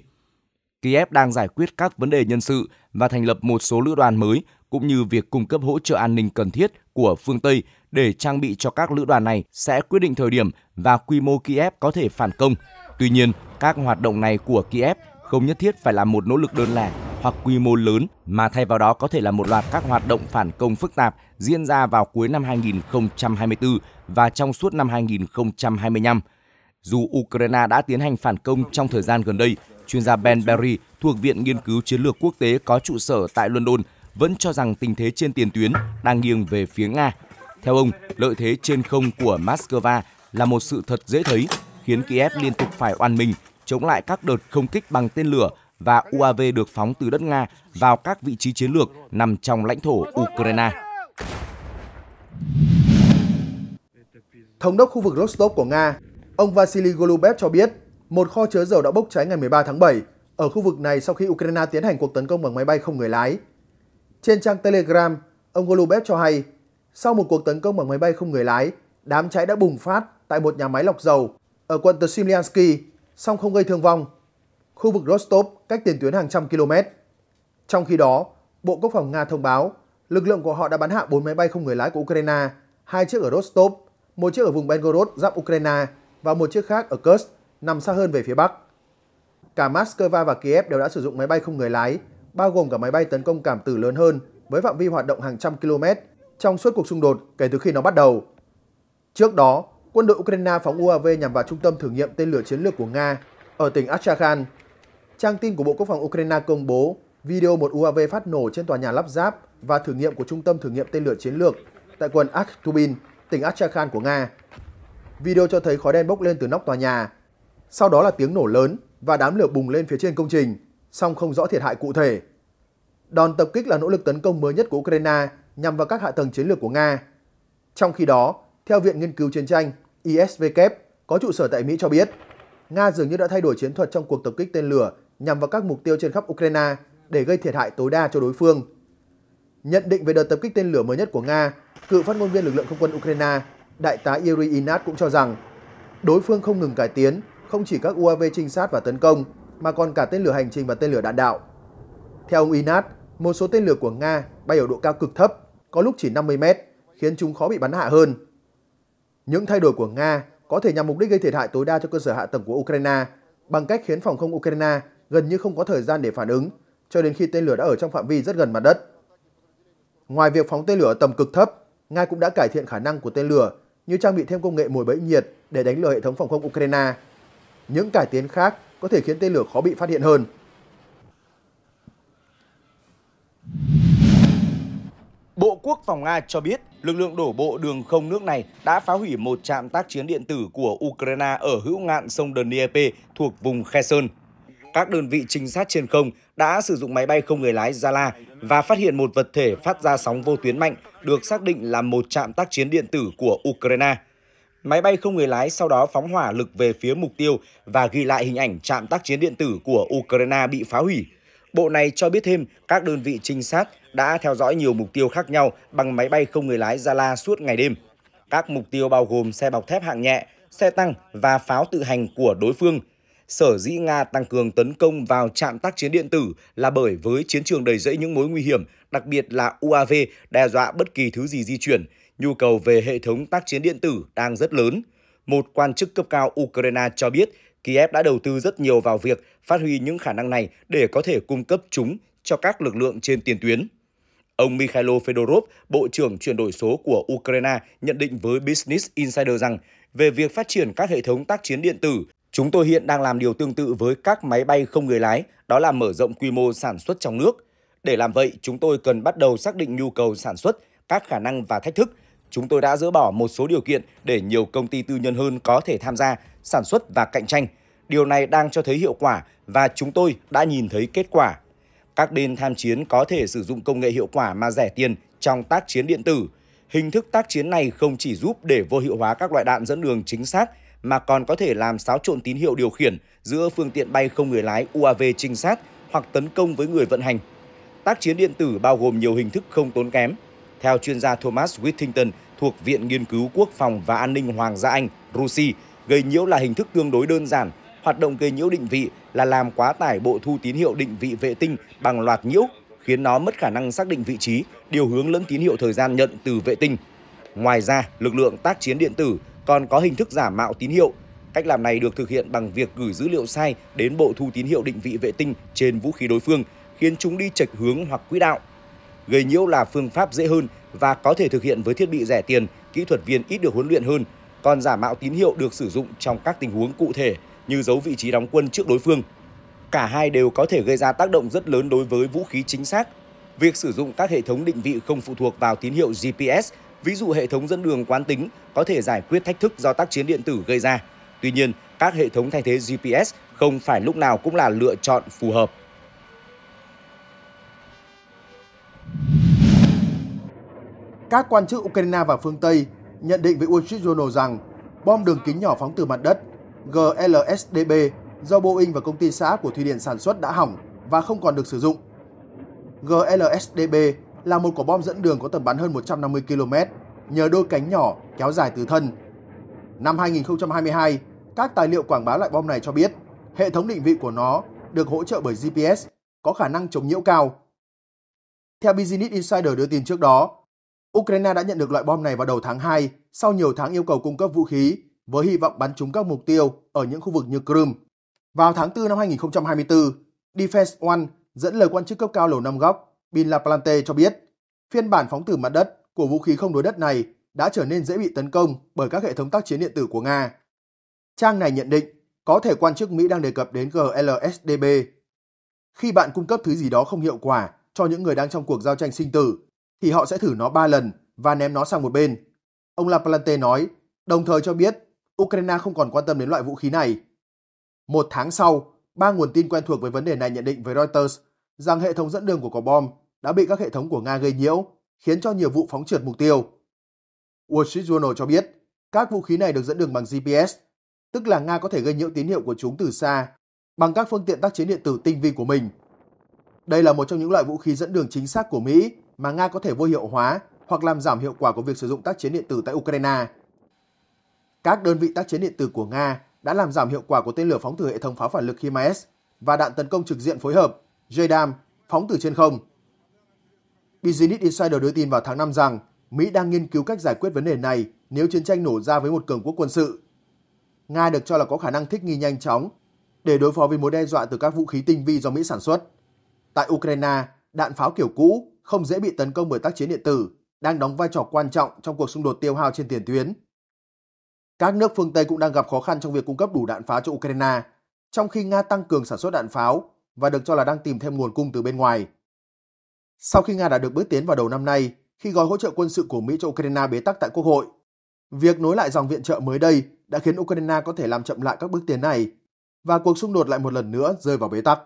A: Kiev đang giải quyết các vấn đề nhân sự và thành lập một số lữ đoàn mới cũng như việc cung cấp hỗ trợ an ninh cần thiết của phương Tây để trang bị cho các lữ đoàn này sẽ quyết định thời điểm và quy mô Kiev có thể phản công. Tuy nhiên, các hoạt động này của Kiev không nhất thiết phải là một nỗ lực đơn lẻ hoặc quy mô lớn mà thay vào đó có thể là một loạt các hoạt động phản công phức tạp diễn ra vào cuối năm 2024 và trong suốt năm 2025. Dù Ukraine đã tiến hành phản công trong thời gian gần đây, chuyên gia Ben Berry thuộc Viện Nghiên cứu Chiến lược Quốc tế có trụ sở tại London vẫn cho rằng tình thế trên tiền tuyến đang nghiêng về phía Nga theo ông, lợi thế trên không của Moscow là một sự thật dễ thấy, khiến Kiev liên tục phải oan mình chống lại các đợt không kích bằng tên lửa và UAV được phóng từ đất Nga vào các vị trí chiến lược nằm trong lãnh thổ Ukraine.
C: Thống đốc khu vực Rostov của Nga, ông Vasily Golubev cho biết một kho chứa dầu đã bốc cháy ngày 13 tháng 7 ở khu vực này sau khi Ukraine tiến hành cuộc tấn công bằng máy bay không người lái. Trên trang Telegram, ông Golubev cho hay sau một cuộc tấn công bằng máy bay không người lái, đám cháy đã bùng phát tại một nhà máy lọc dầu ở quận Tsimliansky, song không gây thương vong. Khu vực Rostov cách tiền tuyến hàng trăm km. Trong khi đó, Bộ Quốc phòng Nga thông báo lực lượng của họ đã bắn hạ 4 máy bay không người lái của Ukraine, hai chiếc ở Rostov, một chiếc ở vùng Belgorod giáp Ukraine và một chiếc khác ở Kursk nằm xa hơn về phía Bắc. Cả Moscow và Kiev đều đã sử dụng máy bay không người lái, bao gồm cả máy bay tấn công cảm tử lớn hơn với phạm vi hoạt động hàng trăm km trong suốt cuộc xung đột kể từ khi nó bắt đầu. Trước đó, quân đội Ukraine phóng UAV nhằm vào trung tâm thử nghiệm tên lửa chiến lược của Nga ở tỉnh Astrakhan. Trang tin của Bộ Quốc phòng Ukraine công bố video một UAV phát nổ trên tòa nhà lắp ráp và thử nghiệm của trung tâm thử nghiệm tên lửa chiến lược tại quận Aktubin, tỉnh Astrakhan của Nga. Video cho thấy khói đen bốc lên từ nóc tòa nhà, sau đó là tiếng nổ lớn và đám lửa bùng lên phía trên công trình, song không rõ thiệt hại cụ thể. Đòn tập kích là nỗ lực tấn công mới nhất của Ukraine nhằm vào các hạ tầng chiến lược của Nga. Trong khi đó, theo Viện Nghiên cứu Chiến tranh ISVK có trụ sở tại Mỹ cho biết, Nga dường như đã thay đổi chiến thuật trong cuộc tập kích tên lửa nhằm vào các mục tiêu trên khắp Ukraine để gây thiệt hại tối đa cho đối phương. Nhận định về đợt tập kích tên lửa mới nhất của Nga, cựu phát ngôn viên lực lượng không quân Ukraine, đại tá Yuri Inat cũng cho rằng đối phương không ngừng cải tiến, không chỉ các UAV trinh sát và tấn công, mà còn cả tên lửa hành trình và tên lửa đạn đạo. Theo ông Inat, một số tên lửa của Nga bay ở độ cao cực thấp có lúc chỉ 50 mét, khiến chúng khó bị bắn hạ hơn. Những thay đổi của Nga có thể nhằm mục đích gây thiệt hại tối đa cho cơ sở hạ tầng của Ukraine bằng cách khiến phòng không Ukraine gần như không có thời gian để phản ứng cho đến khi tên lửa đã ở trong phạm vi rất gần mặt đất. Ngoài việc phóng tên lửa ở tầm cực thấp, Nga cũng đã cải thiện khả năng của tên lửa như trang bị thêm công nghệ mồi bẫy nhiệt để đánh lừa hệ thống phòng không Ukraine. Những cải tiến khác có thể khiến tên lửa khó bị phát hiện hơn.
A: Bộ Quốc phòng Nga cho biết lực lượng đổ bộ đường không nước này đã phá hủy một trạm tác chiến điện tử của Ukraine ở hữu ngạn sông Dnieper thuộc vùng Kherson. Các đơn vị trinh sát trên không đã sử dụng máy bay không người lái Zala và phát hiện một vật thể phát ra sóng vô tuyến mạnh được xác định là một trạm tác chiến điện tử của Ukraine. Máy bay không người lái sau đó phóng hỏa lực về phía mục tiêu và ghi lại hình ảnh trạm tác chiến điện tử của Ukraine bị phá hủy. Bộ này cho biết thêm các đơn vị trinh sát đã theo dõi nhiều mục tiêu khác nhau bằng máy bay không người lái Zala suốt ngày đêm. Các mục tiêu bao gồm xe bọc thép hạng nhẹ, xe tăng và pháo tự hành của đối phương. Sở dĩ Nga tăng cường tấn công vào trạm tác chiến điện tử là bởi với chiến trường đầy rẫy những mối nguy hiểm, đặc biệt là UAV đe dọa bất kỳ thứ gì di chuyển, nhu cầu về hệ thống tác chiến điện tử đang rất lớn. Một quan chức cấp cao Ukraine cho biết Kiev đã đầu tư rất nhiều vào việc phát huy những khả năng này để có thể cung cấp chúng cho các lực lượng trên tiền tuyến. Ông Mikhailo Fedorov, Bộ trưởng chuyển đổi số của Ukraine, nhận định với Business Insider rằng về việc phát triển các hệ thống tác chiến điện tử, chúng tôi hiện đang làm điều tương tự với các máy bay không người lái, đó là mở rộng quy mô sản xuất trong nước. Để làm vậy, chúng tôi cần bắt đầu xác định nhu cầu sản xuất, các khả năng và thách thức. Chúng tôi đã dỡ bỏ một số điều kiện để nhiều công ty tư nhân hơn có thể tham gia, sản xuất và cạnh tranh. Điều này đang cho thấy hiệu quả và chúng tôi đã nhìn thấy kết quả các bên tham chiến có thể sử dụng công nghệ hiệu quả mà rẻ tiền trong tác chiến điện tử. Hình thức tác chiến này không chỉ giúp để vô hiệu hóa các loại đạn dẫn đường chính xác mà còn có thể làm xáo trộn tín hiệu điều khiển giữa phương tiện bay không người lái UAV trinh sát hoặc tấn công với người vận hành. Tác chiến điện tử bao gồm nhiều hình thức không tốn kém. Theo chuyên gia Thomas Whittington thuộc Viện Nghiên cứu Quốc phòng và An ninh Hoàng gia Anh, RUSI, gây nhiễu là hình thức tương đối đơn giản hoạt động gây nhiễu định vị là làm quá tải bộ thu tín hiệu định vị vệ tinh bằng loạt nhiễu, khiến nó mất khả năng xác định vị trí, điều hướng lẫn tín hiệu thời gian nhận từ vệ tinh. Ngoài ra, lực lượng tác chiến điện tử còn có hình thức giả mạo tín hiệu. Cách làm này được thực hiện bằng việc gửi dữ liệu sai đến bộ thu tín hiệu định vị vệ tinh trên vũ khí đối phương, khiến chúng đi chệch hướng hoặc quỹ đạo. Gây nhiễu là phương pháp dễ hơn và có thể thực hiện với thiết bị rẻ tiền, kỹ thuật viên ít được huấn luyện hơn, còn giả mạo tín hiệu được sử dụng trong các tình huống cụ thể như giấu vị trí đóng quân trước đối phương. Cả hai đều có thể gây ra tác động rất lớn đối với vũ khí chính xác. Việc sử dụng các hệ thống định vị không phụ thuộc vào tín hiệu GPS, ví dụ hệ thống dẫn đường quán tính, có thể giải quyết thách thức do tác chiến điện tử gây ra. Tuy nhiên, các hệ thống thay thế GPS không phải lúc nào cũng là lựa chọn phù hợp.
C: Các quan chức Ukraine và phương Tây nhận định với Wall Street Journal rằng bom đường kính nhỏ phóng từ mặt đất GLSDB do Boeing và công ty xã của Thụy Điển sản xuất đã hỏng và không còn được sử dụng. GLSDB là một quả bom dẫn đường có tầm bắn hơn 150 km nhờ đôi cánh nhỏ kéo dài từ thân. Năm 2022, các tài liệu quảng bá loại bom này cho biết hệ thống định vị của nó được hỗ trợ bởi GPS có khả năng chống nhiễu cao. Theo Business Insider đưa tin trước đó, Ukraine đã nhận được loại bom này vào đầu tháng 2 sau nhiều tháng yêu cầu cung cấp vũ khí với hy vọng bắn trúng các mục tiêu ở những khu vực như Crimea. Vào tháng 4 năm 2024, Defense One dẫn lời quan chức cấp cao Lầu Năm Góc Bin Laplante cho biết phiên bản phóng từ mặt đất của vũ khí không đối đất này đã trở nên dễ bị tấn công bởi các hệ thống tác chiến điện tử của Nga. Trang này nhận định có thể quan chức Mỹ đang đề cập đến GLSDB. Khi bạn cung cấp thứ gì đó không hiệu quả cho những người đang trong cuộc giao tranh sinh tử, thì họ sẽ thử nó 3 lần và ném nó sang một bên. Ông Laplante nói, đồng thời cho biết Ukraine không còn quan tâm đến loại vũ khí này. Một tháng sau, ba nguồn tin quen thuộc với vấn đề này nhận định với Reuters rằng hệ thống dẫn đường của quả bom đã bị các hệ thống của Nga gây nhiễu, khiến cho nhiều vụ phóng trượt mục tiêu. Wall Street Journal cho biết, các vũ khí này được dẫn đường bằng GPS, tức là Nga có thể gây nhiễu tín hiệu của chúng từ xa bằng các phương tiện tác chiến điện tử tinh vi của mình. Đây là một trong những loại vũ khí dẫn đường chính xác của Mỹ mà Nga có thể vô hiệu hóa hoặc làm giảm hiệu quả của việc sử dụng tác chiến điện tử tại Ukraine. Các đơn vị tác chiến điện tử của Nga đã làm giảm hiệu quả của tên lửa phóng từ hệ thống pháo phản lực HIMARS và đạn tấn công trực diện phối hợp JDAM phóng từ trên không. Business Insider đưa tin vào tháng 5 rằng Mỹ đang nghiên cứu cách giải quyết vấn đề này nếu chiến tranh nổ ra với một cường quốc quân sự. Nga được cho là có khả năng thích nghi nhanh chóng để đối phó với mối đe dọa từ các vũ khí tinh vi do Mỹ sản xuất. Tại Ukraine, đạn pháo kiểu cũ không dễ bị tấn công bởi tác chiến điện tử đang đóng vai trò quan trọng trong cuộc xung đột tiêu hao trên tiền tuyến các nước phương Tây cũng đang gặp khó khăn trong việc cung cấp đủ đạn pháo cho Ukraine, trong khi Nga tăng cường sản xuất đạn pháo và được cho là đang tìm thêm nguồn cung từ bên ngoài. Sau khi Nga đã được bước tiến vào đầu năm nay, khi gói hỗ trợ quân sự của Mỹ cho Ukraine bế tắc tại Quốc hội, việc nối lại dòng viện trợ mới đây đã khiến Ukraine có thể làm chậm lại các bước tiến này và cuộc xung đột lại một lần nữa rơi vào bế tắc.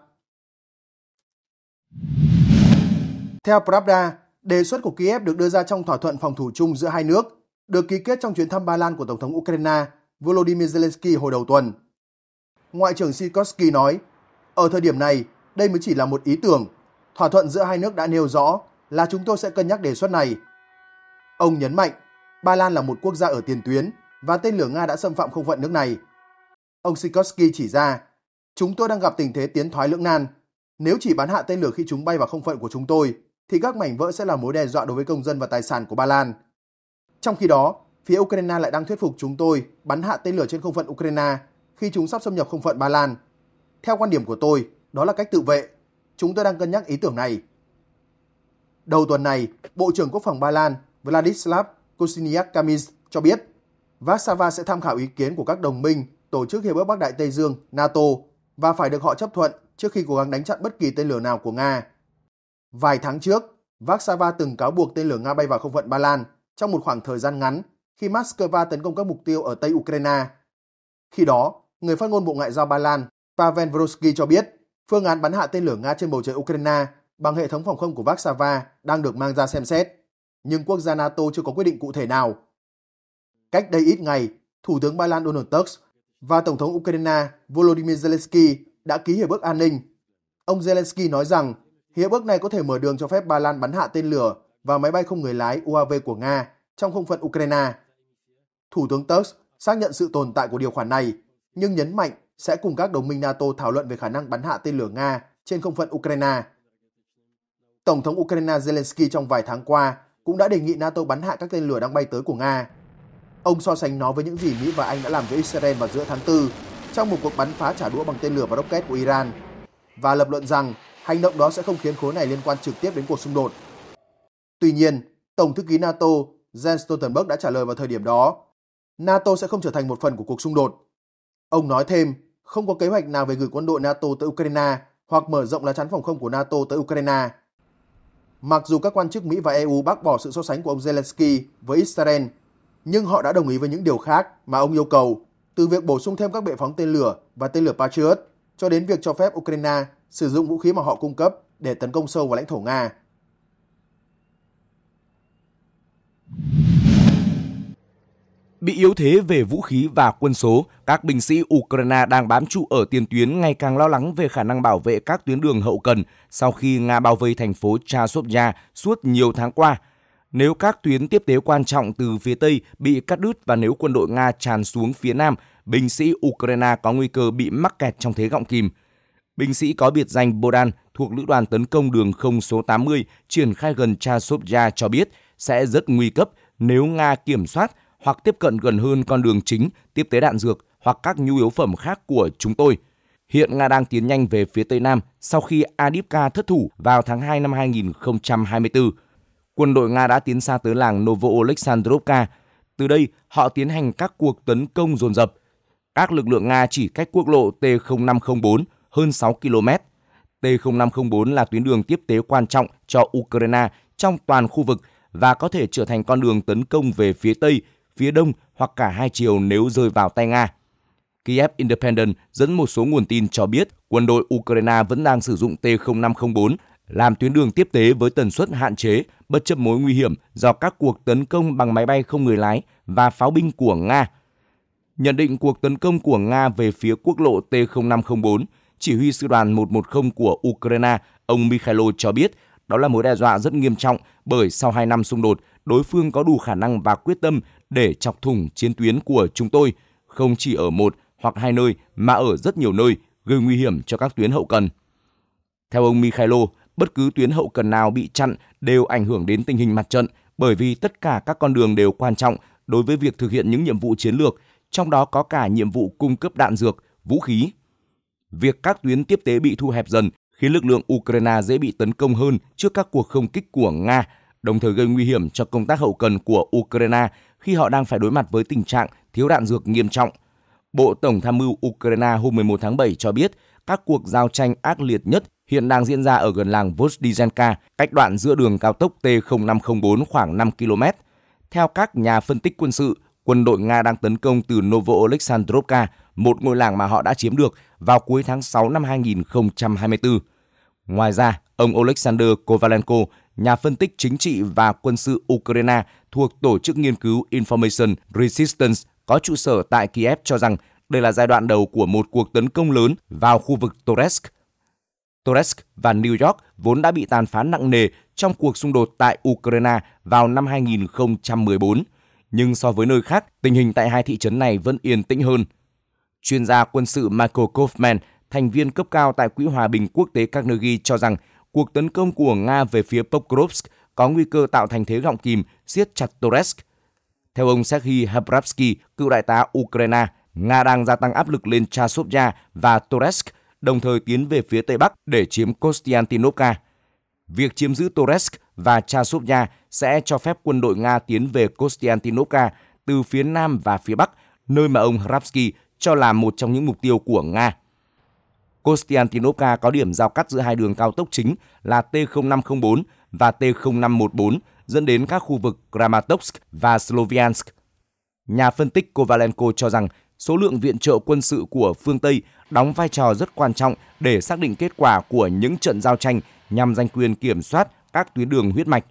C: Theo Pravda, đề xuất của Kiev được đưa ra trong thỏa thuận phòng thủ chung giữa hai nước được ký kết trong chuyến thăm Ba Lan của Tổng thống Ukraine Volodymyr Zelensky hồi đầu tuần. Ngoại trưởng Sikorsky nói, ở thời điểm này, đây mới chỉ là một ý tưởng. Thỏa thuận giữa hai nước đã nêu rõ là chúng tôi sẽ cân nhắc đề xuất này. Ông nhấn mạnh, Ba Lan là một quốc gia ở tiền tuyến và tên lửa Nga đã xâm phạm không phận nước này. Ông Sikorsky chỉ ra, chúng tôi đang gặp tình thế tiến thoái lưỡng nan. Nếu chỉ bắn hạ tên lửa khi chúng bay vào không phận của chúng tôi, thì các mảnh vỡ sẽ là mối đe dọa đối với công dân và tài sản của Ba Lan. Trong khi đó, phía Ukraine lại đang thuyết phục chúng tôi bắn hạ tên lửa trên không phận Ukraine khi chúng sắp xâm nhập không phận Ba Lan. Theo quan điểm của tôi, đó là cách tự vệ. Chúng tôi đang cân nhắc ý tưởng này. Đầu tuần này, Bộ trưởng Quốc phòng Ba Lan Vladislav Kosiniak Kamis cho biết Warsaw sẽ tham khảo ý kiến của các đồng minh Tổ chức Hiệp ước Bắc Đại Tây Dương NATO và phải được họ chấp thuận trước khi cố gắng đánh chặn bất kỳ tên lửa nào của Nga. Vài tháng trước, Warsaw từng cáo buộc tên lửa Nga bay vào không phận Ba Lan trong một khoảng thời gian ngắn khi Moscow tấn công các mục tiêu ở Tây Ukraine. Khi đó, người phát ngôn Bộ Ngoại giao Ba Lan Pavel Vronsky cho biết phương án bắn hạ tên lửa Nga trên bầu trời Ukraine bằng hệ thống phòng không của Vaxava đang được mang ra xem xét, nhưng quốc gia NATO chưa có quyết định cụ thể nào. Cách đây ít ngày, Thủ tướng Ba Lan Donald Tusk và Tổng thống Ukraine Volodymyr Zelensky đã ký hiệp ước an ninh. Ông Zelensky nói rằng hiệp ước này có thể mở đường cho phép Ba Lan bắn hạ tên lửa và máy bay không người lái UAV của Nga trong không phận Ukraine. Thủ tướng Tusk xác nhận sự tồn tại của điều khoản này, nhưng nhấn mạnh sẽ cùng các đồng minh NATO thảo luận về khả năng bắn hạ tên lửa Nga trên không phận Ukraine. Tổng thống Ukraine Zelensky trong vài tháng qua cũng đã đề nghị NATO bắn hạ các tên lửa đang bay tới của Nga. Ông so sánh nó với những gì Mỹ và Anh đã làm với Israel vào giữa tháng 4 trong một cuộc bắn phá trả đũa bằng tên lửa và rocket của Iran và lập luận rằng hành động đó sẽ không khiến khối này liên quan trực tiếp đến cuộc xung đột Tuy nhiên, Tổng thư ký NATO Jens Stoltenberg đã trả lời vào thời điểm đó, NATO sẽ không trở thành một phần của cuộc xung đột. Ông nói thêm, không có kế hoạch nào về gửi quân đội NATO tới Ukraine hoặc mở rộng lá chắn phòng không của NATO tới Ukraine. Mặc dù các quan chức Mỹ và EU bác bỏ sự so sánh của ông Zelensky với Israel, nhưng họ đã đồng ý với những điều khác mà ông yêu cầu, từ việc bổ sung thêm các bệ phóng tên lửa và tên lửa Patriot cho đến việc cho phép Ukraine sử dụng vũ khí mà họ cung cấp để tấn công sâu vào lãnh thổ Nga.
A: Bị yếu thế về vũ khí và quân số, các binh sĩ Ukraine đang bám trụ ở tiền tuyến ngày càng lo lắng về khả năng bảo vệ các tuyến đường hậu cần sau khi Nga bao vây thành phố Chasovya suốt nhiều tháng qua. Nếu các tuyến tiếp tế quan trọng từ phía Tây bị cắt đứt và nếu quân đội Nga tràn xuống phía Nam, binh sĩ Ukraine có nguy cơ bị mắc kẹt trong thế gọng kìm. Binh sĩ có biệt danh Bodan thuộc Lữ đoàn Tấn công Đường không số 80 triển khai gần Chasovya cho biết – sẽ rất nguy cấp nếu Nga kiểm soát hoặc tiếp cận gần hơn con đường chính tiếp tế đạn dược hoặc các nhu yếu phẩm khác của chúng tôi. Hiện Nga đang tiến nhanh về phía Tây Nam sau khi Adipka thất thủ vào tháng 2 năm 2024. Quân đội Nga đã tiến xa tới làng Novoalexandrovka. Từ đây, họ tiến hành các cuộc tấn công dồn dập. Các lực lượng Nga chỉ cách quốc lộ T0504 hơn 6 km. T0504 là tuyến đường tiếp tế quan trọng cho Ukraine trong toàn khu vực và có thể trở thành con đường tấn công về phía Tây, phía Đông hoặc cả hai chiều nếu rơi vào tay Nga. Kiev Independent dẫn một số nguồn tin cho biết quân đội Ukraine vẫn đang sử dụng T-0504 làm tuyến đường tiếp tế với tần suất hạn chế, bất chấp mối nguy hiểm do các cuộc tấn công bằng máy bay không người lái và pháo binh của Nga. Nhận định cuộc tấn công của Nga về phía quốc lộ T-0504, chỉ huy sư đoàn 110 của Ukraine, ông Mikhailo cho biết đó là mối đe dọa rất nghiêm trọng bởi sau 2 năm xung đột, đối phương có đủ khả năng và quyết tâm để chọc thủng chiến tuyến của chúng tôi, không chỉ ở một hoặc hai nơi mà ở rất nhiều nơi, gây nguy hiểm cho các tuyến hậu cần. Theo ông Mikhailo, bất cứ tuyến hậu cần nào bị chặn đều ảnh hưởng đến tình hình mặt trận bởi vì tất cả các con đường đều quan trọng đối với việc thực hiện những nhiệm vụ chiến lược, trong đó có cả nhiệm vụ cung cấp đạn dược, vũ khí. Việc các tuyến tiếp tế bị thu hẹp dần khiến lực lượng Ukraine dễ bị tấn công hơn trước các cuộc không kích của Nga, đồng thời gây nguy hiểm cho công tác hậu cần của Ukraine khi họ đang phải đối mặt với tình trạng thiếu đạn dược nghiêm trọng. Bộ Tổng tham mưu Ukraine hôm 11 tháng 7 cho biết các cuộc giao tranh ác liệt nhất hiện đang diễn ra ở gần làng Vozdizhenka, cách đoạn giữa đường cao tốc T0504 khoảng 5 km. Theo các nhà phân tích quân sự, quân đội Nga đang tấn công từ Novo Alexandrovka, một ngôi làng mà họ đã chiếm được vào cuối tháng 6 năm 2024. Ngoài ra, ông Oleksandr Kovalenko, nhà phân tích chính trị và quân sự Ukraine thuộc Tổ chức Nghiên cứu Information Resistance có trụ sở tại Kiev cho rằng đây là giai đoạn đầu của một cuộc tấn công lớn vào khu vực Toretsk. Toretsk và New York vốn đã bị tàn phá nặng nề trong cuộc xung đột tại Ukraine vào năm 2014, nhưng so với nơi khác, tình hình tại hai thị trấn này vẫn yên tĩnh hơn. Chuyên gia quân sự Michael Kaufman thành viên cấp cao tại Quỹ Hòa bình Quốc tế Carnegie cho rằng cuộc tấn công của Nga về phía Pokrovsk có nguy cơ tạo thành thế gọng kìm, siết chặt Toretsk. Theo ông Serhiy Habravsky, cựu đại tá Ukraine, Nga đang gia tăng áp lực lên Chasovya và Toretsk, đồng thời tiến về phía Tây Bắc để chiếm Konstantinovka. Việc chiếm giữ Toretsk và Chasovya sẽ cho phép quân đội Nga tiến về Konstantinovka từ phía Nam và phía Bắc, nơi mà ông Hrabsky cho là một trong những mục tiêu của Nga. Kostiantinovka có điểm giao cắt giữa hai đường cao tốc chính là T0504 và T0514 dẫn đến các khu vực Kramatorsk và Sloviansk. Nhà phân tích Kovalenko cho rằng số lượng viện trợ quân sự của phương Tây đóng vai trò rất quan trọng để xác định kết quả của những trận giao tranh nhằm giành quyền kiểm soát các tuyến đường huyết mạch.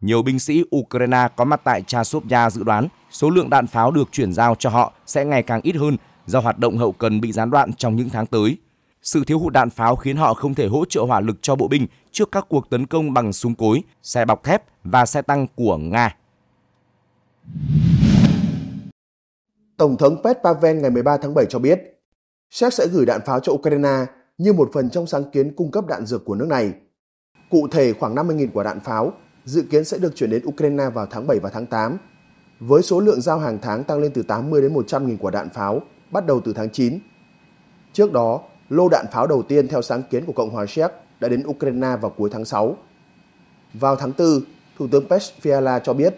A: Nhiều binh sĩ Ukraine có mặt tại Chasovya dự đoán số lượng đạn pháo được chuyển giao cho họ sẽ ngày càng ít hơn do hoạt động hậu cần bị gián đoạn trong những tháng tới. Sự thiếu hụt đạn pháo khiến họ không thể hỗ trợ hỏa lực cho bộ binh trước các cuộc tấn công bằng súng cối, xe bọc thép và xe tăng của Nga.
C: Tổng thống Pet Pavel ngày 13 tháng 7 cho biết, Séc sẽ gửi đạn pháo cho Ukraine như một phần trong sáng kiến cung cấp đạn dược của nước này. Cụ thể khoảng 50.000 quả đạn pháo dự kiến sẽ được chuyển đến Ukraine vào tháng 7 và tháng 8, với số lượng giao hàng tháng tăng lên từ 80 đến 100.000 quả đạn pháo bắt đầu từ tháng 9. Trước đó, lô đạn pháo đầu tiên theo sáng kiến của Cộng hòa Séc đã đến Ukraine vào cuối tháng 6. Vào tháng 4, Thủ tướng Pes cho biết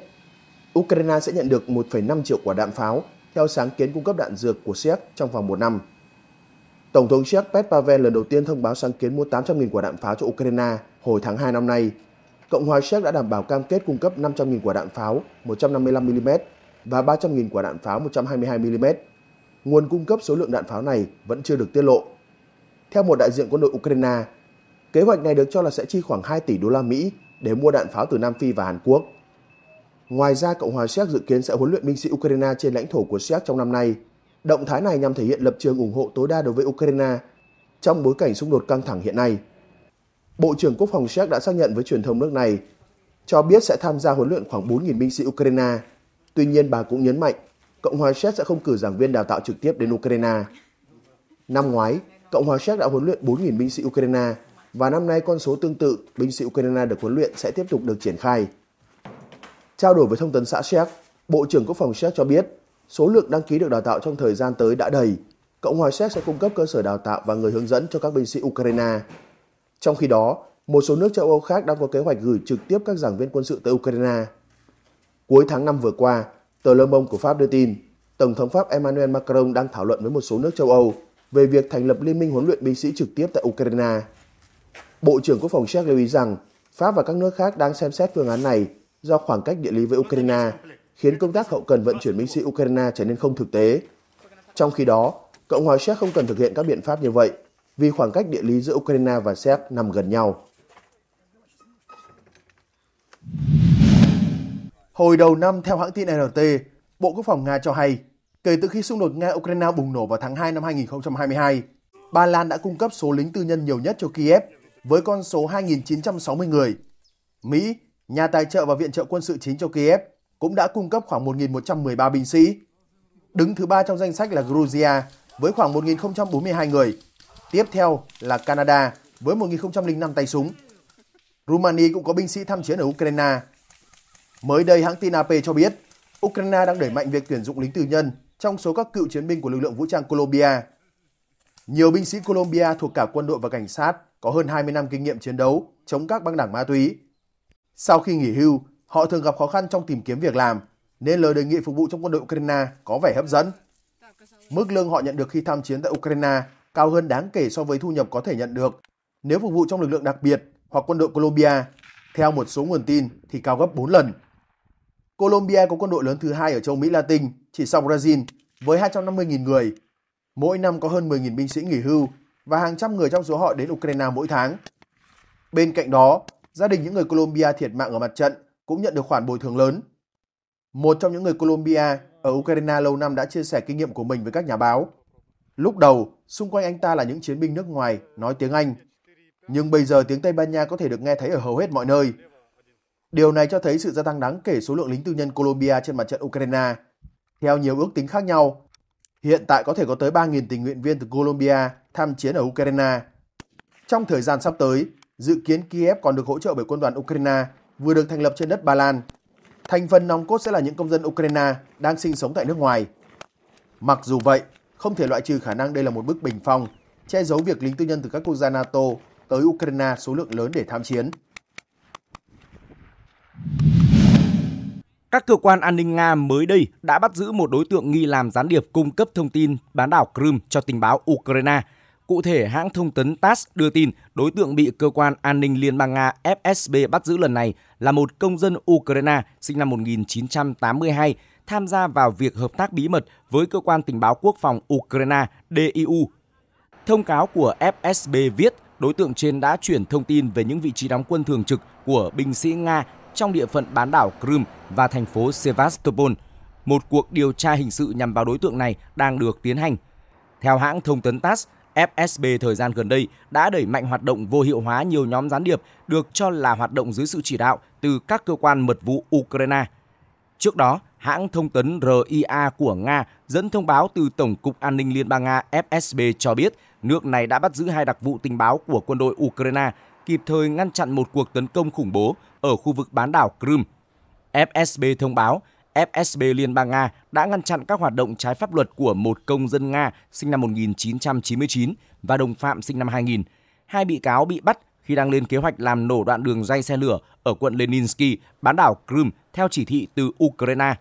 C: Ukraine sẽ nhận được 1,5 triệu quả đạn pháo theo sáng kiến cung cấp đạn dược của Séc trong vòng một năm. Tổng thống Séc Pet Pavel lần đầu tiên thông báo sáng kiến mua 800.000 quả đạn pháo cho Ukraine hồi tháng 2 năm nay. Cộng hòa Séc đã đảm bảo cam kết cung cấp 500.000 quả đạn pháo 155mm và 300.000 quả đạn pháo 122mm. Nguồn cung cấp số lượng đạn pháo này vẫn chưa được tiết lộ. Theo một đại diện quân đội Ukraine, kế hoạch này được cho là sẽ chi khoảng 2 tỷ đô la Mỹ để mua đạn pháo từ Nam Phi và Hàn Quốc. Ngoài ra, Cộng hòa Séc dự kiến sẽ huấn luyện binh sĩ Ukraine trên lãnh thổ của Séc trong năm nay. Động thái này nhằm thể hiện lập trường ủng hộ tối đa đối với Ukraine trong bối cảnh xung đột căng thẳng hiện nay. Bộ trưởng Quốc phòng Séc đã xác nhận với truyền thông nước này cho biết sẽ tham gia huấn luyện khoảng 4.000 binh sĩ Ukraine. Tuy nhiên, bà cũng nhấn mạnh Cộng hòa Séc sẽ không cử giảng viên đào tạo trực tiếp đến Ukraine. Năm ngoái, Cộng hòa Séc đã huấn luyện 4.000 binh sĩ Ukraine và năm nay con số tương tự binh sĩ Ukraine được huấn luyện sẽ tiếp tục được triển khai. Trao đổi với thông tấn xã Séc, Bộ trưởng Quốc phòng Séc cho biết số lượng đăng ký được đào tạo trong thời gian tới đã đầy. Cộng hòa Séc sẽ cung cấp cơ sở đào tạo và người hướng dẫn cho các binh sĩ Ukraine. Trong khi đó, một số nước châu Âu khác đang có kế hoạch gửi trực tiếp các giảng viên quân sự tới Ukraine. Cuối tháng 5 vừa qua, tờ Le Monde của Pháp đưa tin, Tổng thống Pháp Emmanuel Macron đang thảo luận với một số nước châu Âu về việc thành lập liên minh huấn luyện binh sĩ trực tiếp tại Ukraine. Bộ trưởng Quốc phòng Séc lưu ý rằng Pháp và các nước khác đang xem xét phương án này do khoảng cách địa lý với Ukraine khiến công tác hậu cần vận chuyển binh sĩ Ukraine trở nên không thực tế. Trong khi đó, Cộng hòa Séc không cần thực hiện các biện pháp như vậy vì khoảng cách địa lý giữa Ukraine và Séc nằm gần nhau. Hồi đầu năm theo hãng tin RT, Bộ Quốc phòng Nga cho hay Kể từ khi xung đột Nga-Ukraine bùng nổ vào tháng 2 năm 2022, Ba Lan đã cung cấp số lính tư nhân nhiều nhất cho Kiev với con số 2.960 người. Mỹ, nhà tài trợ và viện trợ quân sự chính cho Kiev, cũng đã cung cấp khoảng 1.113 binh sĩ. Đứng thứ ba trong danh sách là Georgia với khoảng 1.042 người. Tiếp theo là Canada với 1.005 tay súng. Rumani cũng có binh sĩ tham chiến ở Ukraine. Mới đây, hãng tin AP cho biết, Ukraine đang đẩy mạnh việc tuyển dụng lính tư nhân trong số các cựu chiến binh của lực lượng vũ trang Colombia. Nhiều binh sĩ Colombia thuộc cả quân đội và cảnh sát có hơn 20 năm kinh nghiệm chiến đấu chống các băng đảng ma túy. Sau khi nghỉ hưu, họ thường gặp khó khăn trong tìm kiếm việc làm, nên lời đề nghị phục vụ trong quân đội Ukraine có vẻ hấp dẫn. Mức lương họ nhận được khi tham chiến tại Ukraine cao hơn đáng kể so với thu nhập có thể nhận được nếu phục vụ trong lực lượng đặc biệt hoặc quân đội Colombia. Theo một số nguồn tin thì cao gấp 4 lần. Colombia có quân đội lớn thứ hai ở châu Mỹ Latin, chỉ sau Brazil, với 250.000 người. Mỗi năm có hơn 10.000 binh sĩ nghỉ hưu và hàng trăm người trong số họ đến Ukraine mỗi tháng. Bên cạnh đó, gia đình những người Colombia thiệt mạng ở mặt trận cũng nhận được khoản bồi thường lớn. Một trong những người Colombia ở Ukraine lâu năm đã chia sẻ kinh nghiệm của mình với các nhà báo. Lúc đầu, xung quanh anh ta là những chiến binh nước ngoài nói tiếng Anh. Nhưng bây giờ tiếng Tây Ban Nha có thể được nghe thấy ở hầu hết mọi nơi – Điều này cho thấy sự gia tăng đáng kể số lượng lính tư nhân Colombia trên mặt trận Ukraine. Theo nhiều ước tính khác nhau, hiện tại có thể có tới 3.000 tình nguyện viên từ Colombia tham chiến ở Ukraine. Trong thời gian sắp tới, dự kiến Kiev còn được hỗ trợ bởi quân đoàn Ukraine vừa được thành lập trên đất Ba Lan. Thành phần nòng cốt sẽ là những công dân Ukraine đang sinh sống tại nước ngoài. Mặc dù vậy, không thể loại trừ khả năng đây là một bức bình phong, che giấu việc lính tư nhân từ các quốc gia NATO tới Ukraine số lượng lớn để tham chiến.
A: Các cơ quan an ninh Nga mới đây đã bắt giữ một đối tượng nghi làm gián điệp cung cấp thông tin bán đảo Crimea cho tình báo Ukraine. Cụ thể, hãng thông tấn TASS đưa tin đối tượng bị cơ quan an ninh Liên bang Nga FSB bắt giữ lần này là một công dân Ukraine sinh năm 1982 tham gia vào việc hợp tác bí mật với cơ quan tình báo quốc phòng Ukraine DIU. Thông cáo của FSB viết đối tượng trên đã chuyển thông tin về những vị trí đóng quân thường trực của binh sĩ Nga trong địa phận bán đảo Crimea và thành phố Sevastopol. Một cuộc điều tra hình sự nhằm vào đối tượng này đang được tiến hành. Theo hãng thông tấn TASS, FSB thời gian gần đây đã đẩy mạnh hoạt động vô hiệu hóa nhiều nhóm gián điệp được cho là hoạt động dưới sự chỉ đạo từ các cơ quan mật vụ Ukraine. Trước đó, hãng thông tấn RIA của Nga dẫn thông báo từ Tổng cục An ninh Liên bang Nga FSB cho biết nước này đã bắt giữ hai đặc vụ tình báo của quân đội Ukraine kịp thời ngăn chặn một cuộc tấn công khủng bố ở khu vực bán đảo Crimea. FSB thông báo FSB Liên bang Nga đã ngăn chặn các hoạt động trái pháp luật của một công dân Nga sinh năm 1999 và đồng phạm sinh năm 2000. Hai bị cáo bị bắt khi đang lên kế hoạch làm nổ đoạn đường dây xe lửa ở quận Leninsky, bán đảo Crimea theo chỉ thị từ Ukraine.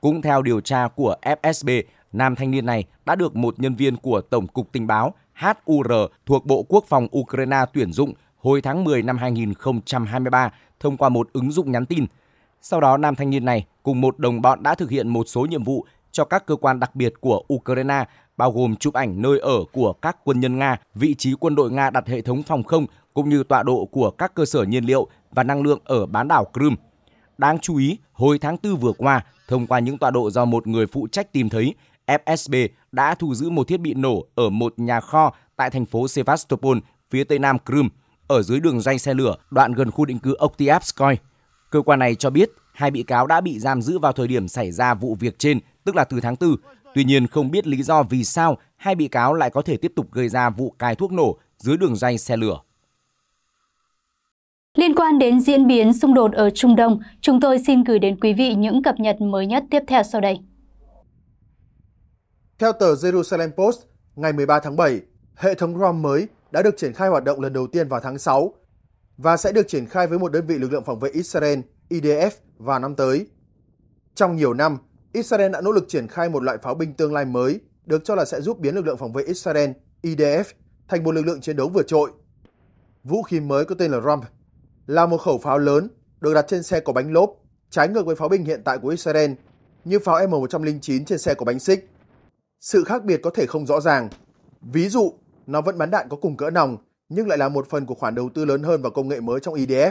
A: Cũng theo điều tra của FSB, nam thanh niên này đã được một nhân viên của Tổng cục Tình báo HUR thuộc Bộ Quốc phòng Ukraine tuyển dụng hồi tháng 10 năm 2023 thông qua một ứng dụng nhắn tin. Sau đó, nam thanh niên này cùng một đồng bọn đã thực hiện một số nhiệm vụ cho các cơ quan đặc biệt của Ukraine, bao gồm chụp ảnh nơi ở của các quân nhân Nga, vị trí quân đội Nga đặt hệ thống phòng không cũng như tọa độ của các cơ sở nhiên liệu và năng lượng ở bán đảo Crimea. Đáng chú ý, hồi tháng 4 vừa qua, thông qua những tọa độ do một người phụ trách tìm thấy, FSB đã thu giữ một thiết bị nổ ở một nhà kho tại thành phố Sevastopol, phía tây nam Crimea ở dưới đường danh xe lửa đoạn gần khu định cư Oktiavskoy. Cơ quan này cho biết hai bị cáo đã bị giam giữ vào thời điểm xảy ra vụ việc trên, tức là từ tháng 4. Tuy nhiên không biết lý do vì sao hai bị cáo lại có thể tiếp tục gây ra vụ cài thuốc nổ dưới đường dây xe lửa.
B: Liên quan đến diễn biến xung đột ở Trung Đông, chúng tôi xin gửi đến quý vị những cập nhật mới nhất tiếp theo sau đây.
C: Theo tờ Jerusalem Post, ngày 13 tháng 7, hệ thống ROM mới đã được triển khai hoạt động lần đầu tiên vào tháng 6 và sẽ được triển khai với một đơn vị lực lượng phòng vệ Israel IDF vào năm tới. Trong nhiều năm, Israel đã nỗ lực triển khai một loại pháo binh tương lai mới được cho là sẽ giúp biến lực lượng phòng vệ Israel IDF thành một lực lượng chiến đấu vượt trội. Vũ khí mới có tên là Ram là một khẩu pháo lớn được đặt trên xe có bánh lốp, trái ngược với pháo binh hiện tại của Israel như pháo M109 trên xe có bánh xích. Sự khác biệt có thể không rõ ràng. Ví dụ, nó vẫn bắn đạn có cùng cỡ nòng, nhưng lại là một phần của khoản đầu tư lớn hơn vào công nghệ mới trong IDF. E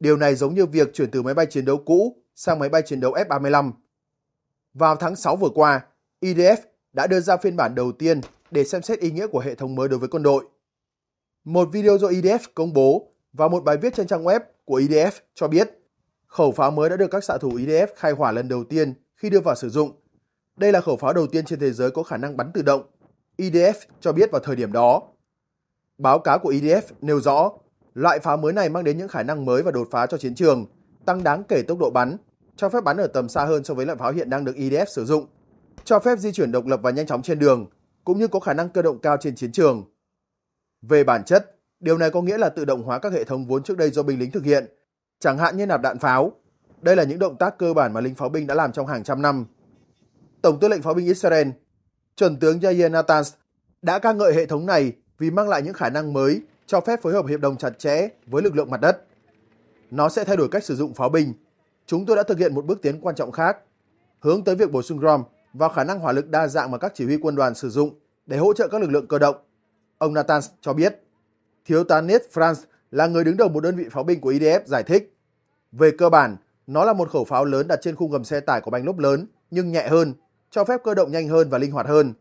C: Điều này giống như việc chuyển từ máy bay chiến đấu cũ sang máy bay chiến đấu F-35. Vào tháng 6 vừa qua, IDF e đã đưa ra phiên bản đầu tiên để xem xét ý nghĩa của hệ thống mới đối với quân đội. Một video do IDF e công bố và một bài viết trên trang web của IDF cho biết khẩu pháo mới đã được các xạ thủ IDF khai hỏa lần đầu tiên khi đưa vào sử dụng. Đây là khẩu pháo đầu tiên trên thế giới có khả năng bắn tự động IDF e cho biết vào thời điểm đó. Báo cáo của IDF e nêu rõ, loại pháo mới này mang đến những khả năng mới và đột phá cho chiến trường, tăng đáng kể tốc độ bắn, cho phép bắn ở tầm xa hơn so với loại pháo hiện đang được IDF e sử dụng, cho phép di chuyển độc lập và nhanh chóng trên đường, cũng như có khả năng cơ động cao trên chiến trường. Về bản chất, điều này có nghĩa là tự động hóa các hệ thống vốn trước đây do binh lính thực hiện, chẳng hạn như nạp đạn pháo. Đây là những động tác cơ bản mà lính pháo binh đã làm trong hàng trăm năm. Tổng tư lệnh pháo binh Israel chuẩn tướng Yair Natanz đã ca ngợi hệ thống này vì mang lại những khả năng mới cho phép phối hợp hiệp đồng chặt chẽ với lực lượng mặt đất. Nó sẽ thay đổi cách sử dụng pháo binh. Chúng tôi đã thực hiện một bước tiến quan trọng khác, hướng tới việc bổ sung Grom vào khả năng hỏa lực đa dạng mà các chỉ huy quân đoàn sử dụng để hỗ trợ các lực lượng cơ động. Ông Natans cho biết, Thiếu tá Ned Franz là người đứng đầu một đơn vị pháo binh của IDF giải thích. Về cơ bản, nó là một khẩu pháo lớn đặt trên khung gầm xe tải có bánh lốp lớn nhưng nhẹ hơn cho phép cơ động nhanh hơn và linh hoạt hơn.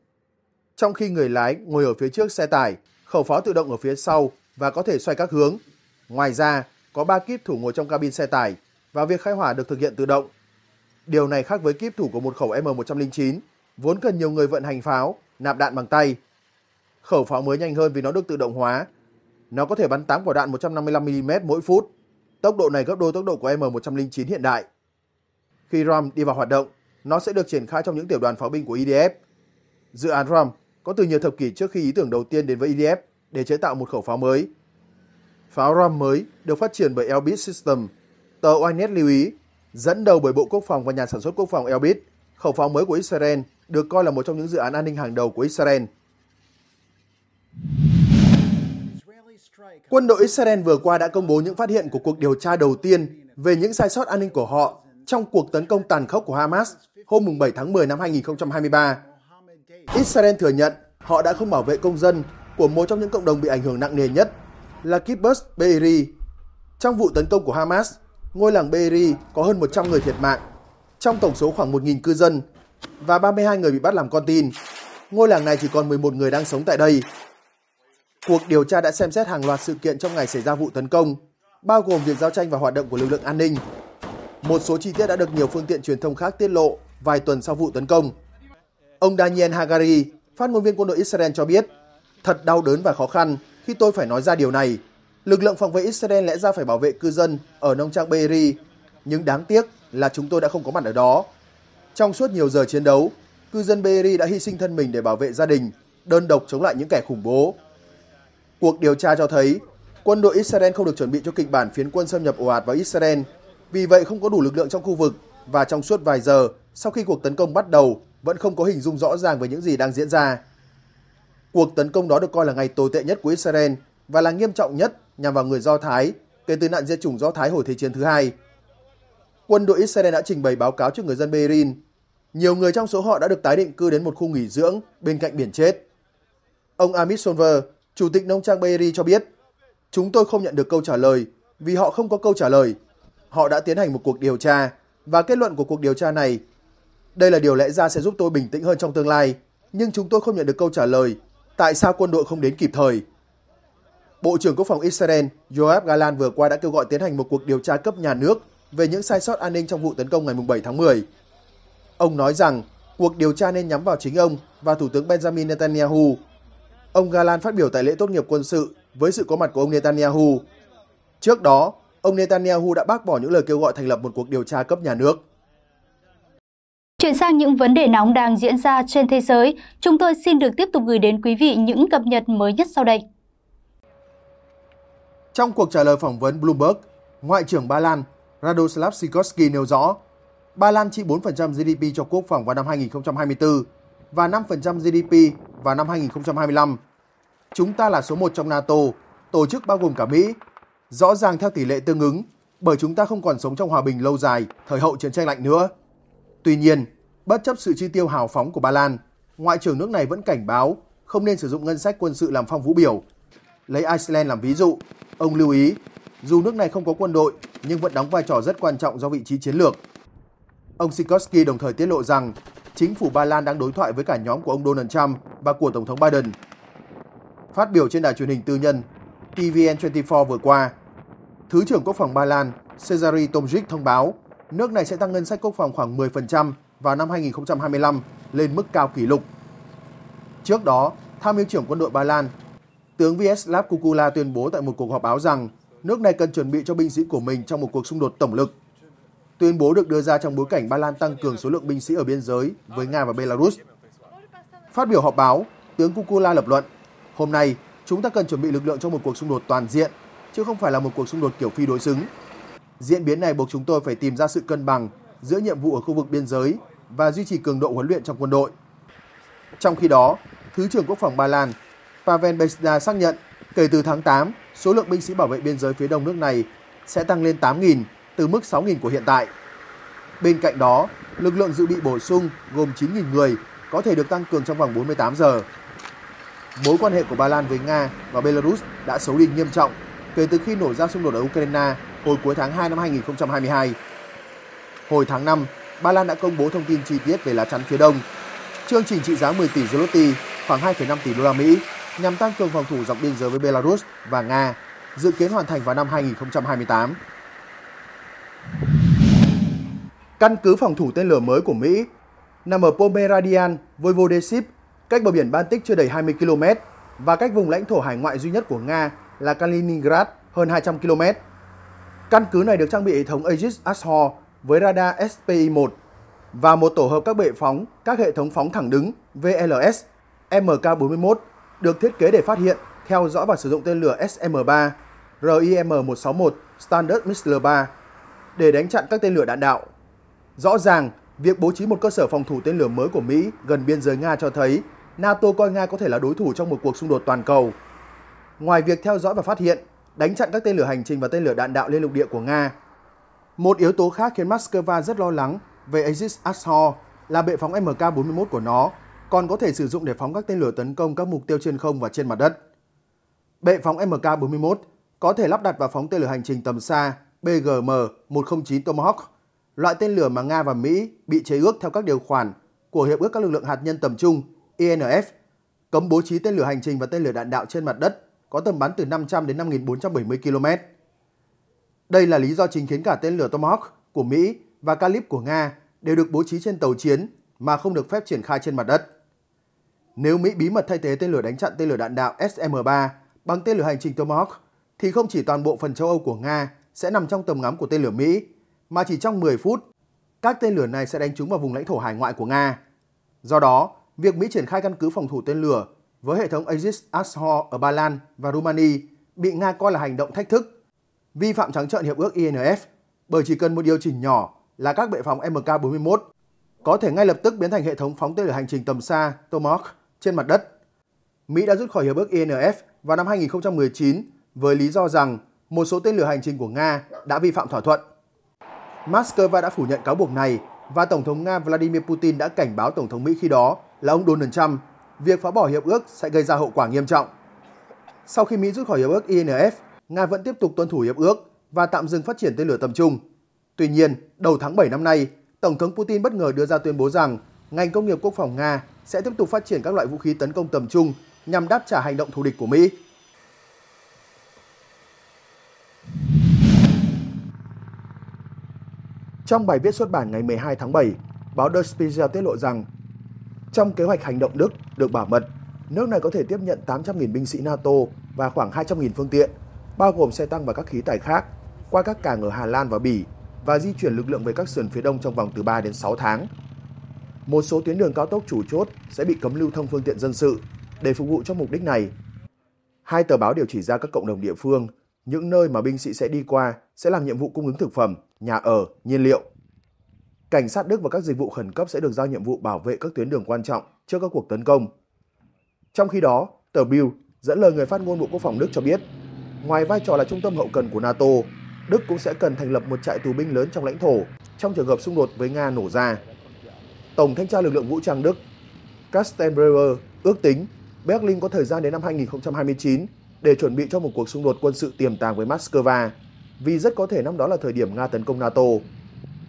C: Trong khi người lái ngồi ở phía trước xe tải, khẩu pháo tự động ở phía sau và có thể xoay các hướng. Ngoài ra, có 3 kíp thủ ngồi trong cabin xe tải và việc khai hỏa được thực hiện tự động. Điều này khác với kíp thủ của một khẩu M109, vốn cần nhiều người vận hành pháo, nạp đạn bằng tay. Khẩu pháo mới nhanh hơn vì nó được tự động hóa. Nó có thể bắn 8 quả đạn 155mm mỗi phút. Tốc độ này gấp đôi tốc độ của M109 hiện đại. Khi RAM đi vào hoạt động, nó sẽ được triển khai trong những tiểu đoàn pháo binh của IDF. E dự án RAM có từ nhiều thập kỷ trước khi ý tưởng đầu tiên đến với IDF e để chế tạo một khẩu pháo mới. Pháo RAM mới được phát triển bởi Elbit System. Tờ Ynet lưu ý, dẫn đầu bởi Bộ Quốc phòng và nhà sản xuất quốc phòng Elbit, khẩu pháo mới của Israel được coi là một trong những dự án an ninh hàng đầu của Israel. Quân đội Israel vừa qua đã công bố những phát hiện của cuộc điều tra đầu tiên về những sai sót an ninh của họ trong cuộc tấn công tàn khốc của Hamas hôm 7 tháng 10 năm 2023. Israel thừa nhận họ đã không bảo vệ công dân của một trong những cộng đồng bị ảnh hưởng nặng nề nhất là Kibbutz Be'eri. Trong vụ tấn công của Hamas, ngôi làng Be'eri có hơn 100 người thiệt mạng, trong tổng số khoảng 1.000 cư dân và 32 người bị bắt làm con tin. Ngôi làng này chỉ còn 11 người đang sống tại đây. Cuộc điều tra đã xem xét hàng loạt sự kiện trong ngày xảy ra vụ tấn công, bao gồm việc giao tranh và hoạt động của lực lượng an ninh một số chi tiết đã được nhiều phương tiện truyền thông khác tiết lộ vài tuần sau vụ tấn công. Ông Daniel Hagari, phát ngôn viên quân đội Israel cho biết, thật đau đớn và khó khăn khi tôi phải nói ra điều này. Lực lượng phòng vệ Israel lẽ ra phải bảo vệ cư dân ở nông trang Beeri, nhưng đáng tiếc là chúng tôi đã không có mặt ở đó. Trong suốt nhiều giờ chiến đấu, cư dân Beeri đã hy sinh thân mình để bảo vệ gia đình, đơn độc chống lại những kẻ khủng bố. Cuộc điều tra cho thấy, quân đội Israel không được chuẩn bị cho kịch bản phiến quân xâm nhập ồ ạt vào Israel vì vậy không có đủ lực lượng trong khu vực và trong suốt vài giờ sau khi cuộc tấn công bắt đầu vẫn không có hình dung rõ ràng về những gì đang diễn ra. Cuộc tấn công đó được coi là ngày tồi tệ nhất của Israel và là nghiêm trọng nhất nhằm vào người Do Thái kể từ nạn diệt chủng Do Thái hồi Thế chiến thứ hai. Quân đội Israel đã trình bày báo cáo cho người dân Berin. Nhiều người trong số họ đã được tái định cư đến một khu nghỉ dưỡng bên cạnh biển chết. Ông Amit Solver, Chủ tịch Nông trang Beiri cho biết, chúng tôi không nhận được câu trả lời vì họ không có câu trả lời họ đã tiến hành một cuộc điều tra và kết luận của cuộc điều tra này. Đây là điều lẽ ra sẽ giúp tôi bình tĩnh hơn trong tương lai, nhưng chúng tôi không nhận được câu trả lời tại sao quân đội không đến kịp thời. Bộ trưởng Quốc phòng Israel Yoav Galan vừa qua đã kêu gọi tiến hành một cuộc điều tra cấp nhà nước về những sai sót an ninh trong vụ tấn công ngày 7 tháng 10. Ông nói rằng cuộc điều tra nên nhắm vào chính ông và Thủ tướng Benjamin Netanyahu. Ông Galan phát biểu tại lễ tốt nghiệp quân sự với sự có mặt của ông Netanyahu. Trước đó, ông Netanyahu đã bác bỏ những lời kêu gọi thành lập một cuộc điều tra cấp nhà nước.
B: Chuyển sang những vấn đề nóng đang diễn ra trên thế giới, chúng tôi xin được tiếp tục gửi đến quý vị những cập nhật mới nhất sau đây.
C: Trong cuộc trả lời phỏng vấn Bloomberg, Ngoại trưởng Ba Lan Radoslav Sikorski nêu rõ, Ba Lan chi 4% GDP cho quốc phòng vào năm 2024 và 5% GDP vào năm 2025. Chúng ta là số 1 trong NATO, tổ chức bao gồm cả Mỹ, rõ ràng theo tỷ lệ tương ứng bởi chúng ta không còn sống trong hòa bình lâu dài thời hậu chiến tranh lạnh nữa. Tuy nhiên, bất chấp sự chi tiêu hào phóng của Ba Lan, Ngoại trưởng nước này vẫn cảnh báo không nên sử dụng ngân sách quân sự làm phong vũ biểu. Lấy Iceland làm ví dụ, ông lưu ý, dù nước này không có quân đội nhưng vẫn đóng vai trò rất quan trọng do vị trí chiến lược. Ông Sikorsky đồng thời tiết lộ rằng chính phủ Ba Lan đang đối thoại với cả nhóm của ông Donald Trump và của Tổng thống Biden. Phát biểu trên đài truyền hình tư nhân TVN24 vừa qua, Thứ trưởng Quốc phòng Ba Lan Cezary Tomjic thông báo nước này sẽ tăng ngân sách quốc phòng khoảng 10% vào năm 2025 lên mức cao kỷ lục. Trước đó, tham mưu trưởng quân đội Ba Lan, tướng Vyacheslav Kukula tuyên bố tại một cuộc họp báo rằng nước này cần chuẩn bị cho binh sĩ của mình trong một cuộc xung đột tổng lực. Tuyên bố được đưa ra trong bối cảnh Ba Lan tăng cường số lượng binh sĩ ở biên giới với Nga và Belarus. Phát biểu họp báo, tướng Kukula lập luận, hôm nay chúng ta cần chuẩn bị lực lượng cho một cuộc xung đột toàn diện chứ không phải là một cuộc xung đột kiểu phi đối xứng. Diễn biến này buộc chúng tôi phải tìm ra sự cân bằng giữa nhiệm vụ ở khu vực biên giới và duy trì cường độ huấn luyện trong quân đội. Trong khi đó, Thứ trưởng Quốc phòng Ba Lan Pavel Besda xác nhận kể từ tháng 8, số lượng binh sĩ bảo vệ biên giới phía đông nước này sẽ tăng lên 8.000 từ mức 6.000 của hiện tại. Bên cạnh đó, lực lượng dự bị bổ sung gồm 9.000 người có thể được tăng cường trong vòng 48 giờ. Mối quan hệ của Ba Lan với Nga và Belarus đã xấu đi nghiêm trọng kể từ khi nổ ra xung đột ở Ukraine hồi cuối tháng 2 năm 2022. Hồi tháng 5, Ba Lan đã công bố thông tin chi tiết về lá chắn phía đông. Chương trình trị giá 10 tỷ zloty, khoảng 2,5 tỷ đô la Mỹ, nhằm tăng cường phòng thủ dọc biên giới với Belarus và Nga, dự kiến hoàn thành vào năm 2028. Căn cứ phòng thủ tên lửa mới của Mỹ nằm ở Pomeranian, Voivodeship, cách bờ biển Baltic chưa đầy 20 km và cách vùng lãnh thổ hải ngoại duy nhất của Nga là Kaliningrad hơn 200 km. Căn cứ này được trang bị hệ thống Aegis Ashore với radar SPI-1 và một tổ hợp các bệ phóng, các hệ thống phóng thẳng đứng VLS MK41 được thiết kế để phát hiện, theo dõi và sử dụng tên lửa SM-3, RIM-161 Standard Missile-3 để đánh chặn các tên lửa đạn đạo. Rõ ràng, việc bố trí một cơ sở phòng thủ tên lửa mới của Mỹ gần biên giới Nga cho thấy NATO coi Nga có thể là đối thủ trong một cuộc xung đột toàn cầu ngoài việc theo dõi và phát hiện, đánh chặn các tên lửa hành trình và tên lửa đạn đạo lên lục địa của Nga. Một yếu tố khác khiến Moscow rất lo lắng về Aegis Ashore là bệ phóng MK41 của nó còn có thể sử dụng để phóng các tên lửa tấn công các mục tiêu trên không và trên mặt đất. Bệ phóng MK41 có thể lắp đặt và phóng tên lửa hành trình tầm xa BGM-109 Tomahawk, loại tên lửa mà Nga và Mỹ bị chế ước theo các điều khoản của Hiệp ước các lực lượng hạt nhân tầm trung INF, cấm bố trí tên lửa hành trình và tên lửa đạn đạo trên mặt đất có tầm bắn từ 500 đến 5.470 km. Đây là lý do chính khiến cả tên lửa Tomahawk của Mỹ và Calip của Nga đều được bố trí trên tàu chiến mà không được phép triển khai trên mặt đất. Nếu Mỹ bí mật thay thế tên lửa đánh chặn tên lửa đạn đạo SM-3 bằng tên lửa hành trình Tomahawk, thì không chỉ toàn bộ phần châu Âu của Nga sẽ nằm trong tầm ngắm của tên lửa Mỹ, mà chỉ trong 10 phút, các tên lửa này sẽ đánh trúng vào vùng lãnh thổ hải ngoại của Nga. Do đó, việc Mỹ triển khai căn cứ phòng thủ tên lửa với hệ thống Aegis Ashore ở Ba Lan và Romania bị Nga coi là hành động thách thức, vi phạm trắng trợn hiệp ước INF bởi chỉ cần một điều chỉnh nhỏ là các bệ phóng MK41 có thể ngay lập tức biến thành hệ thống phóng tên lửa hành trình tầm xa Tomahawk trên mặt đất. Mỹ đã rút khỏi hiệp ước INF vào năm 2019 với lý do rằng một số tên lửa hành trình của Nga đã vi phạm thỏa thuận. Moscow đã phủ nhận cáo buộc này và Tổng thống Nga Vladimir Putin đã cảnh báo Tổng thống Mỹ khi đó là ông Donald Trump việc phá bỏ hiệp ước sẽ gây ra hậu quả nghiêm trọng. Sau khi Mỹ rút khỏi hiệp ước INF, Nga vẫn tiếp tục tuân thủ hiệp ước và tạm dừng phát triển tên lửa tầm trung. Tuy nhiên, đầu tháng 7 năm nay, Tổng thống Putin bất ngờ đưa ra tuyên bố rằng ngành công nghiệp quốc phòng Nga sẽ tiếp tục phát triển các loại vũ khí tấn công tầm trung nhằm đáp trả hành động thù địch của Mỹ. Trong bài viết xuất bản ngày 12 tháng 7, báo The Spiegel tiết lộ rằng trong kế hoạch hành động Đức được bảo mật, nước này có thể tiếp nhận 800.000 binh sĩ NATO và khoảng 200.000 phương tiện, bao gồm xe tăng và các khí tài khác, qua các cảng ở Hà Lan và Bỉ và di chuyển lực lượng về các sườn phía đông trong vòng từ 3 đến 6 tháng. Một số tuyến đường cao tốc chủ chốt sẽ bị cấm lưu thông phương tiện dân sự để phục vụ cho mục đích này. Hai tờ báo đều chỉ ra các cộng đồng địa phương, những nơi mà binh sĩ sẽ đi qua sẽ làm nhiệm vụ cung ứng thực phẩm, nhà ở, nhiên liệu cảnh sát Đức và các dịch vụ khẩn cấp sẽ được giao nhiệm vụ bảo vệ các tuyến đường quan trọng trước các cuộc tấn công. Trong khi đó, tờ Bill dẫn lời người phát ngôn Bộ Quốc phòng Đức cho biết, ngoài vai trò là trung tâm hậu cần của NATO, Đức cũng sẽ cần thành lập một trại tù binh lớn trong lãnh thổ trong trường hợp xung đột với Nga nổ ra. Tổng thanh tra lực lượng vũ trang Đức Kastenbrewer ước tính Berlin có thời gian đến năm 2029 để chuẩn bị cho một cuộc xung đột quân sự tiềm tàng với Moscow, vì rất có thể năm đó là thời điểm Nga tấn công NATO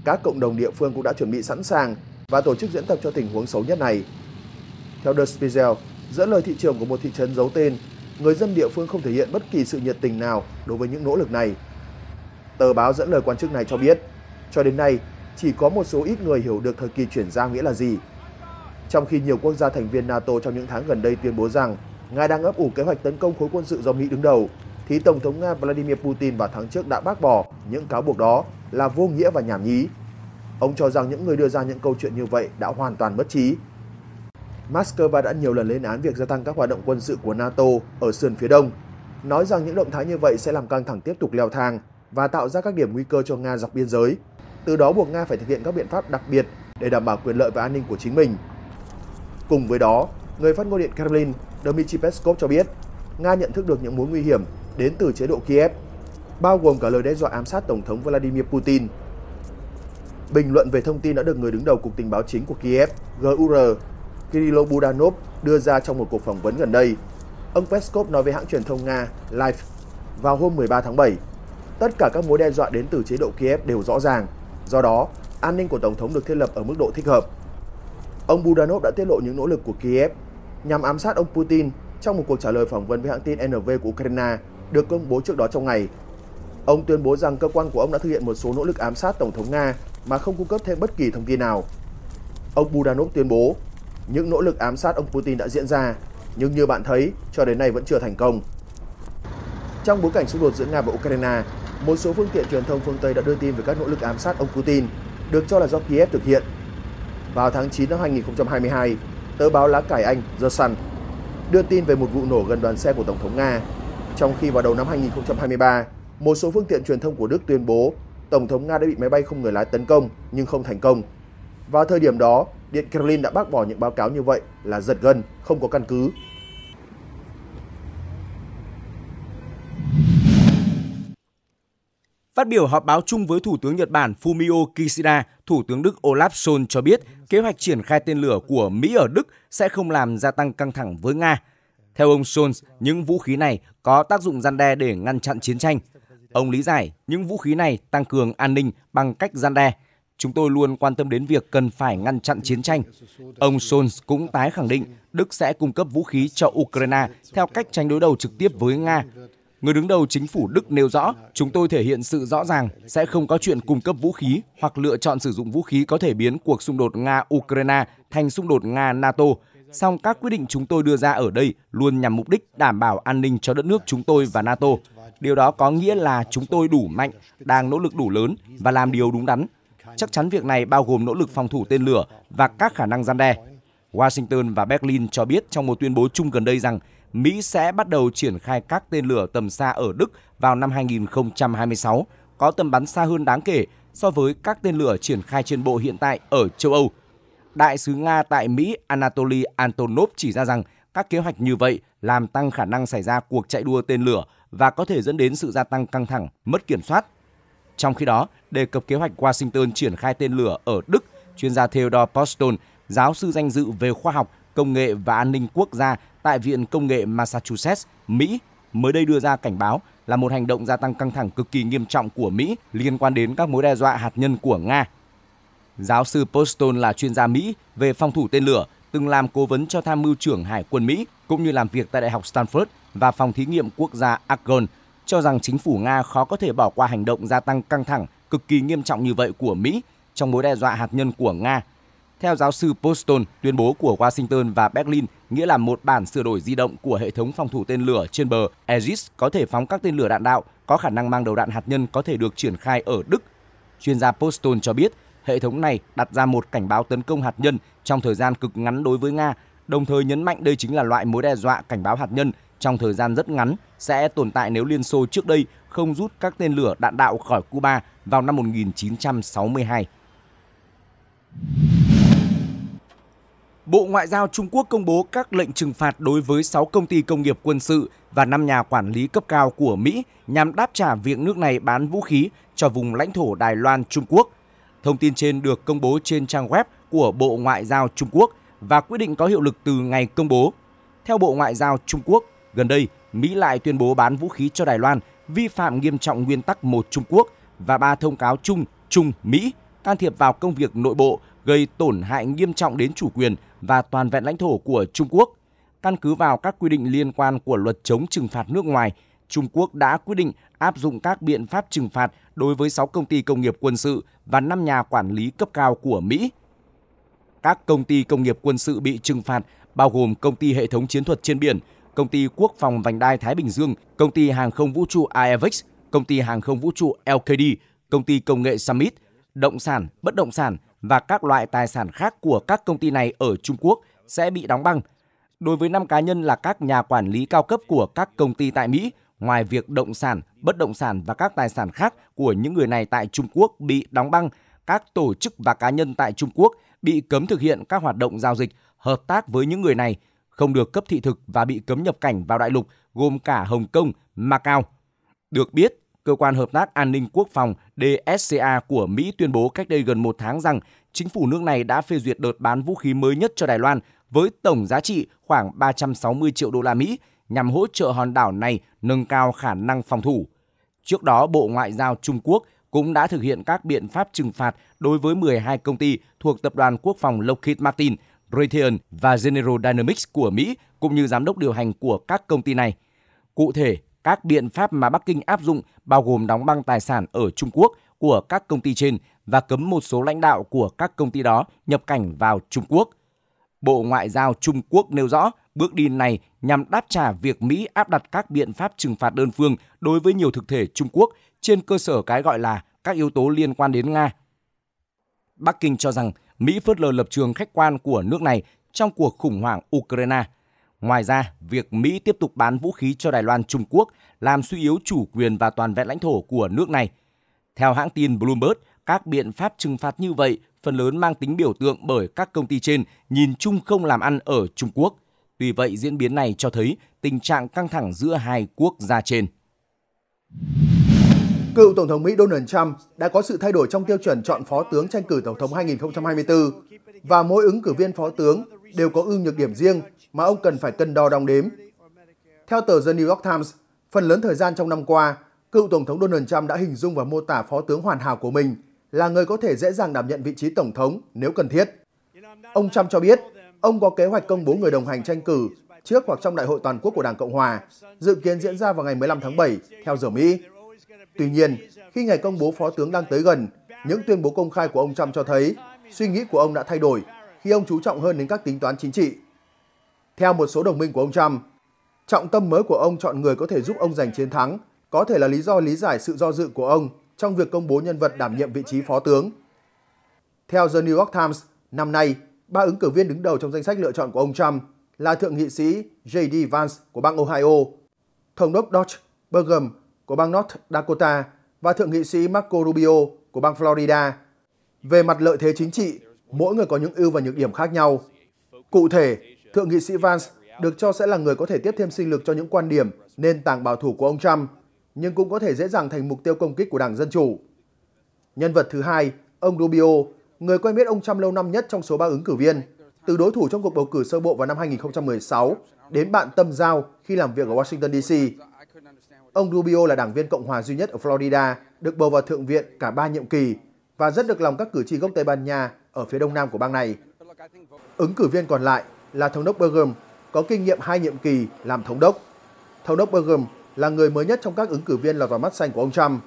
C: các cộng đồng địa phương cũng đã chuẩn bị sẵn sàng và tổ chức diễn tập cho tình huống xấu nhất này. Theo Der Spiegel, dẫn lời thị trường của một thị trấn giấu tên, người dân địa phương không thể hiện bất kỳ sự nhiệt tình nào đối với những nỗ lực này. Tờ báo dẫn lời quan chức này cho biết, cho đến nay chỉ có một số ít người hiểu được thời kỳ chuyển giao nghĩa là gì. Trong khi nhiều quốc gia thành viên NATO trong những tháng gần đây tuyên bố rằng Nga đang ấp ủ kế hoạch tấn công khối quân sự do Mỹ đứng đầu, thì Tổng thống Nga Vladimir Putin vào tháng trước đã bác bỏ những cáo buộc đó là vô nghĩa và nhảm nhí. Ông cho rằng những người đưa ra những câu chuyện như vậy đã hoàn toàn bất trí. Moscow đã nhiều lần lên án việc gia tăng các hoạt động quân sự của NATO ở sườn phía đông, nói rằng những động thái như vậy sẽ làm căng thẳng tiếp tục leo thang và tạo ra các điểm nguy cơ cho Nga dọc biên giới, từ đó buộc Nga phải thực hiện các biện pháp đặc biệt để đảm bảo quyền lợi và an ninh của chính mình. Cùng với đó, người phát ngôn điện Kremlin Dmitry Peskov cho biết Nga nhận thức được những mối nguy hiểm đến từ chế độ Kiev bao gồm cả lời đe dọa ám sát Tổng thống Vladimir Putin. Bình luận về thông tin đã được người đứng đầu Cục Tình báo chính của Kiev, GUR, Kirill Budanov đưa ra trong một cuộc phỏng vấn gần đây. Ông Peskov nói với hãng truyền thông Nga Life vào hôm 13 tháng 7, tất cả các mối đe dọa đến từ chế độ Kiev đều rõ ràng, do đó an ninh của Tổng thống được thiết lập ở mức độ thích hợp. Ông Budanov đã tiết lộ những nỗ lực của Kiev nhằm ám sát ông Putin trong một cuộc trả lời phỏng vấn với hãng tin NV của Ukraine được công bố trước đó trong ngày Ông tuyên bố rằng cơ quan của ông đã thực hiện một số nỗ lực ám sát Tổng thống Nga mà không cung cấp thêm bất kỳ thông tin nào. Ông Budanov tuyên bố, những nỗ lực ám sát ông Putin đã diễn ra, nhưng như bạn thấy, cho đến nay vẫn chưa thành công. Trong bối cảnh xung đột giữa Nga và Ukraine, một số phương tiện truyền thông phương Tây đã đưa tin về các nỗ lực ám sát ông Putin, được cho là do Kiev thực hiện. Vào tháng 9 năm 2022, tờ báo lá cải Anh The Sun đưa tin về một vụ nổ gần đoàn xe của Tổng thống Nga, trong khi vào đầu năm 2023, một số phương tiện truyền thông của Đức tuyên bố Tổng thống Nga đã bị máy bay không người lái tấn công nhưng không thành công. Vào thời điểm đó, Điện Kremlin đã bác bỏ những báo cáo như vậy là giật gân, không có căn cứ.
A: Phát biểu họp báo chung với Thủ tướng Nhật Bản Fumio Kishida, Thủ tướng Đức Olaf Scholz cho biết kế hoạch triển khai tên lửa của Mỹ ở Đức sẽ không làm gia tăng căng thẳng với Nga. Theo ông Scholz, những vũ khí này có tác dụng gian đe để ngăn chặn chiến tranh. Ông lý giải những vũ khí này tăng cường an ninh bằng cách gian đe. Chúng tôi luôn quan tâm đến việc cần phải ngăn chặn chiến tranh. Ông Scholz cũng tái khẳng định Đức sẽ cung cấp vũ khí cho Ukraine theo cách tránh đối đầu trực tiếp với Nga. Người đứng đầu chính phủ Đức nêu rõ, chúng tôi thể hiện sự rõ ràng sẽ không có chuyện cung cấp vũ khí hoặc lựa chọn sử dụng vũ khí có thể biến cuộc xung đột Nga-Ukraine thành xung đột Nga-NATO song các quyết định chúng tôi đưa ra ở đây luôn nhằm mục đích đảm bảo an ninh cho đất nước chúng tôi và NATO. Điều đó có nghĩa là chúng tôi đủ mạnh, đang nỗ lực đủ lớn và làm điều đúng đắn. Chắc chắn việc này bao gồm nỗ lực phòng thủ tên lửa và các khả năng gian đe. Washington và Berlin cho biết trong một tuyên bố chung gần đây rằng Mỹ sẽ bắt đầu triển khai các tên lửa tầm xa ở Đức vào năm 2026, có tầm bắn xa hơn đáng kể so với các tên lửa triển khai trên bộ hiện tại ở châu Âu – Đại sứ Nga tại Mỹ Anatoly Antonov chỉ ra rằng các kế hoạch như vậy làm tăng khả năng xảy ra cuộc chạy đua tên lửa và có thể dẫn đến sự gia tăng căng thẳng, mất kiểm soát. Trong khi đó, đề cập kế hoạch Washington triển khai tên lửa ở Đức, chuyên gia Theodore Poston, giáo sư danh dự về khoa học, công nghệ và an ninh quốc gia tại Viện Công nghệ Massachusetts, Mỹ, mới đây đưa ra cảnh báo là một hành động gia tăng căng thẳng cực kỳ nghiêm trọng của Mỹ liên quan đến các mối đe dọa hạt nhân của Nga Giáo sư Poston là chuyên gia Mỹ về phòng thủ tên lửa, từng làm cố vấn cho tham mưu trưởng Hải quân Mỹ cũng như làm việc tại Đại học Stanford và phòng thí nghiệm quốc gia Argonne cho rằng chính phủ Nga khó có thể bỏ qua hành động gia tăng căng thẳng cực kỳ nghiêm trọng như vậy của Mỹ trong mối đe dọa hạt nhân của Nga. Theo giáo sư Poston, tuyên bố của Washington và Berlin nghĩa là một bản sửa đổi di động của hệ thống phòng thủ tên lửa trên bờ Aegis có thể phóng các tên lửa đạn đạo có khả năng mang đầu đạn hạt nhân có thể được triển khai ở Đức. Chuyên gia Poston cho biết hệ thống này đặt ra một cảnh báo tấn công hạt nhân trong thời gian cực ngắn đối với Nga, đồng thời nhấn mạnh đây chính là loại mối đe dọa cảnh báo hạt nhân trong thời gian rất ngắn sẽ tồn tại nếu Liên Xô trước đây không rút các tên lửa đạn đạo khỏi Cuba vào năm 1962. Bộ Ngoại giao Trung Quốc công bố các lệnh trừng phạt đối với 6 công ty công nghiệp quân sự và 5 nhà quản lý cấp cao của Mỹ nhằm đáp trả việc nước này bán vũ khí cho vùng lãnh thổ Đài Loan, Trung Quốc – Thông tin trên được công bố trên trang web của Bộ Ngoại giao Trung Quốc và quyết định có hiệu lực từ ngày công bố. Theo Bộ Ngoại giao Trung Quốc, gần đây Mỹ lại tuyên bố bán vũ khí cho Đài Loan, vi phạm nghiêm trọng nguyên tắc một Trung Quốc và ba thông cáo chung Trung Mỹ can thiệp vào công việc nội bộ gây tổn hại nghiêm trọng đến chủ quyền và toàn vẹn lãnh thổ của Trung Quốc. Căn cứ vào các quy định liên quan của luật chống trừng phạt nước ngoài, Trung Quốc đã quyết định áp dụng các biện pháp trừng phạt đối với 6 công ty công nghiệp quân sự và 5 nhà quản lý cấp cao của Mỹ. Các công ty công nghiệp quân sự bị trừng phạt bao gồm công ty hệ thống chiến thuật trên biển, công ty quốc phòng vành đai Thái Bình Dương, công ty hàng không vũ trụ Aevex, công ty hàng không vũ trụ LKD, công ty công nghệ Summit, động sản, bất động sản và các loại tài sản khác của các công ty này ở Trung Quốc sẽ bị đóng băng. Đối với 5 cá nhân là các nhà quản lý cao cấp của các công ty tại Mỹ, Ngoài việc động sản, bất động sản và các tài sản khác của những người này tại Trung Quốc bị đóng băng, các tổ chức và cá nhân tại Trung Quốc bị cấm thực hiện các hoạt động giao dịch, hợp tác với những người này, không được cấp thị thực và bị cấm nhập cảnh vào đại lục gồm cả Hồng Kông, Macau. Được biết, Cơ quan Hợp tác An ninh Quốc phòng DSCA của Mỹ tuyên bố cách đây gần một tháng rằng chính phủ nước này đã phê duyệt đợt bán vũ khí mới nhất cho Đài Loan với tổng giá trị khoảng 360 triệu đô la Mỹ nhằm hỗ trợ hòn đảo này nâng cao khả năng phòng thủ. Trước đó, Bộ Ngoại giao Trung Quốc cũng đã thực hiện các biện pháp trừng phạt đối với 12 công ty thuộc Tập đoàn Quốc phòng Lockheed Martin, Raytheon và General Dynamics của Mỹ cũng như giám đốc điều hành của các công ty này. Cụ thể, các biện pháp mà Bắc Kinh áp dụng bao gồm đóng băng tài sản ở Trung Quốc của các công ty trên và cấm một số lãnh đạo của các công ty đó nhập cảnh vào Trung Quốc. Bộ Ngoại giao Trung Quốc nêu rõ Bước đi này nhằm đáp trả việc Mỹ áp đặt các biện pháp trừng phạt đơn phương đối với nhiều thực thể Trung Quốc trên cơ sở cái gọi là các yếu tố liên quan đến Nga. Bắc Kinh cho rằng Mỹ phớt lờ lập trường khách quan của nước này trong cuộc khủng hoảng Ukraine. Ngoài ra, việc Mỹ tiếp tục bán vũ khí cho Đài Loan Trung Quốc làm suy yếu chủ quyền và toàn vẹn lãnh thổ của nước này. Theo hãng tin Bloomberg, các biện pháp trừng phạt như vậy phần lớn mang tính biểu tượng bởi các công ty trên nhìn chung không làm ăn ở Trung Quốc. Tuy vậy, diễn biến này cho thấy tình trạng căng thẳng giữa hai quốc gia trên.
C: Cựu Tổng thống Mỹ Donald Trump đã có sự thay đổi trong tiêu chuẩn chọn phó tướng tranh cử Tổng thống 2024 và mỗi ứng cử viên phó tướng đều có ưu nhược điểm riêng mà ông cần phải cân đo đong đếm. Theo tờ The New York Times, phần lớn thời gian trong năm qua, cựu Tổng thống Donald Trump đã hình dung và mô tả phó tướng hoàn hảo của mình là người có thể dễ dàng đảm nhận vị trí Tổng thống nếu cần thiết. Ông Trump cho biết Ông có kế hoạch công bố người đồng hành tranh cử trước hoặc trong Đại hội Toàn quốc của Đảng Cộng Hòa, dự kiến diễn ra vào ngày 15 tháng 7, theo giờ Mỹ. Tuy nhiên, khi ngày công bố phó tướng đang tới gần, những tuyên bố công khai của ông Trump cho thấy suy nghĩ của ông đã thay đổi khi ông chú trọng hơn đến các tính toán chính trị. Theo một số đồng minh của ông Trump, trọng tâm mới của ông chọn người có thể giúp ông giành chiến thắng có thể là lý do lý giải sự do dự của ông trong việc công bố nhân vật đảm nhiệm vị trí phó tướng. Theo The New York Times, năm nay Ba ứng cử viên đứng đầu trong danh sách lựa chọn của ông Trump là Thượng nghị sĩ J.D. Vance của bang Ohio, Thống đốc Dodge Burgum của bang North Dakota và Thượng nghị sĩ Marco Rubio của bang Florida. Về mặt lợi thế chính trị, mỗi người có những ưu và nhược điểm khác nhau. Cụ thể, Thượng nghị sĩ Vance được cho sẽ là người có thể tiếp thêm sinh lực cho những quan điểm, nền tảng bảo thủ của ông Trump, nhưng cũng có thể dễ dàng thành mục tiêu công kích của Đảng Dân Chủ. Nhân vật thứ hai, ông Rubio người quen biết ông Trump lâu năm nhất trong số ba ứng cử viên, từ đối thủ trong cuộc bầu cử sơ bộ vào năm 2016 đến bạn tâm giao khi làm việc ở Washington DC. Ông Rubio là đảng viên Cộng hòa duy nhất ở Florida, được bầu vào Thượng viện cả ba nhiệm kỳ và rất được lòng các cử tri gốc Tây Ban Nha ở phía đông nam của bang này. Ứng cử viên còn lại là Thống đốc Bergam, có kinh nghiệm hai nhiệm kỳ làm Thống đốc. Thống đốc Bergam là người mới nhất trong các ứng cử viên lọt vào mắt xanh của ông Trump.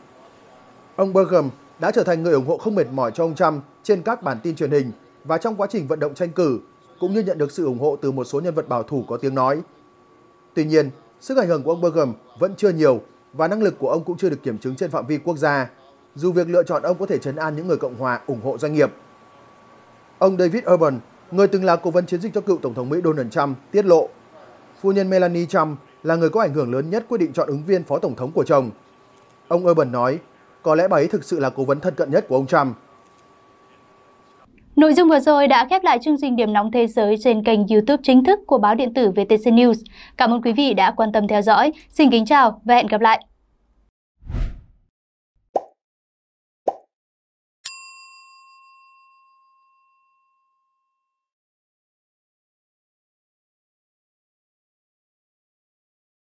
C: Ông Bergam đã trở thành người ủng hộ không mệt mỏi cho ông Trump trên các bản tin truyền hình và trong quá trình vận động tranh cử, cũng như nhận được sự ủng hộ từ một số nhân vật bảo thủ có tiếng nói. Tuy nhiên, sức ảnh hưởng của ông Burgum vẫn chưa nhiều và năng lực của ông cũng chưa được kiểm chứng trên phạm vi quốc gia, dù việc lựa chọn ông có thể chấn an những người Cộng hòa ủng hộ doanh nghiệp. Ông David Urban, người từng là cố vấn chiến dịch cho cựu Tổng thống Mỹ Donald Trump, tiết lộ phu nhân Melanie Trump là người có ảnh hưởng lớn nhất quyết định chọn ứng viên phó tổng thống của chồng. Ông Urban nói, có lẽ bà ấy thực sự là cố vấn thân cận nhất của ông Trump.
B: Nội dung vừa rồi đã khép lại chương trình Điểm nóng thế giới trên kênh YouTube chính thức của báo điện tử VTC News. Cảm ơn quý vị đã quan tâm theo dõi. Xin kính chào và hẹn gặp lại.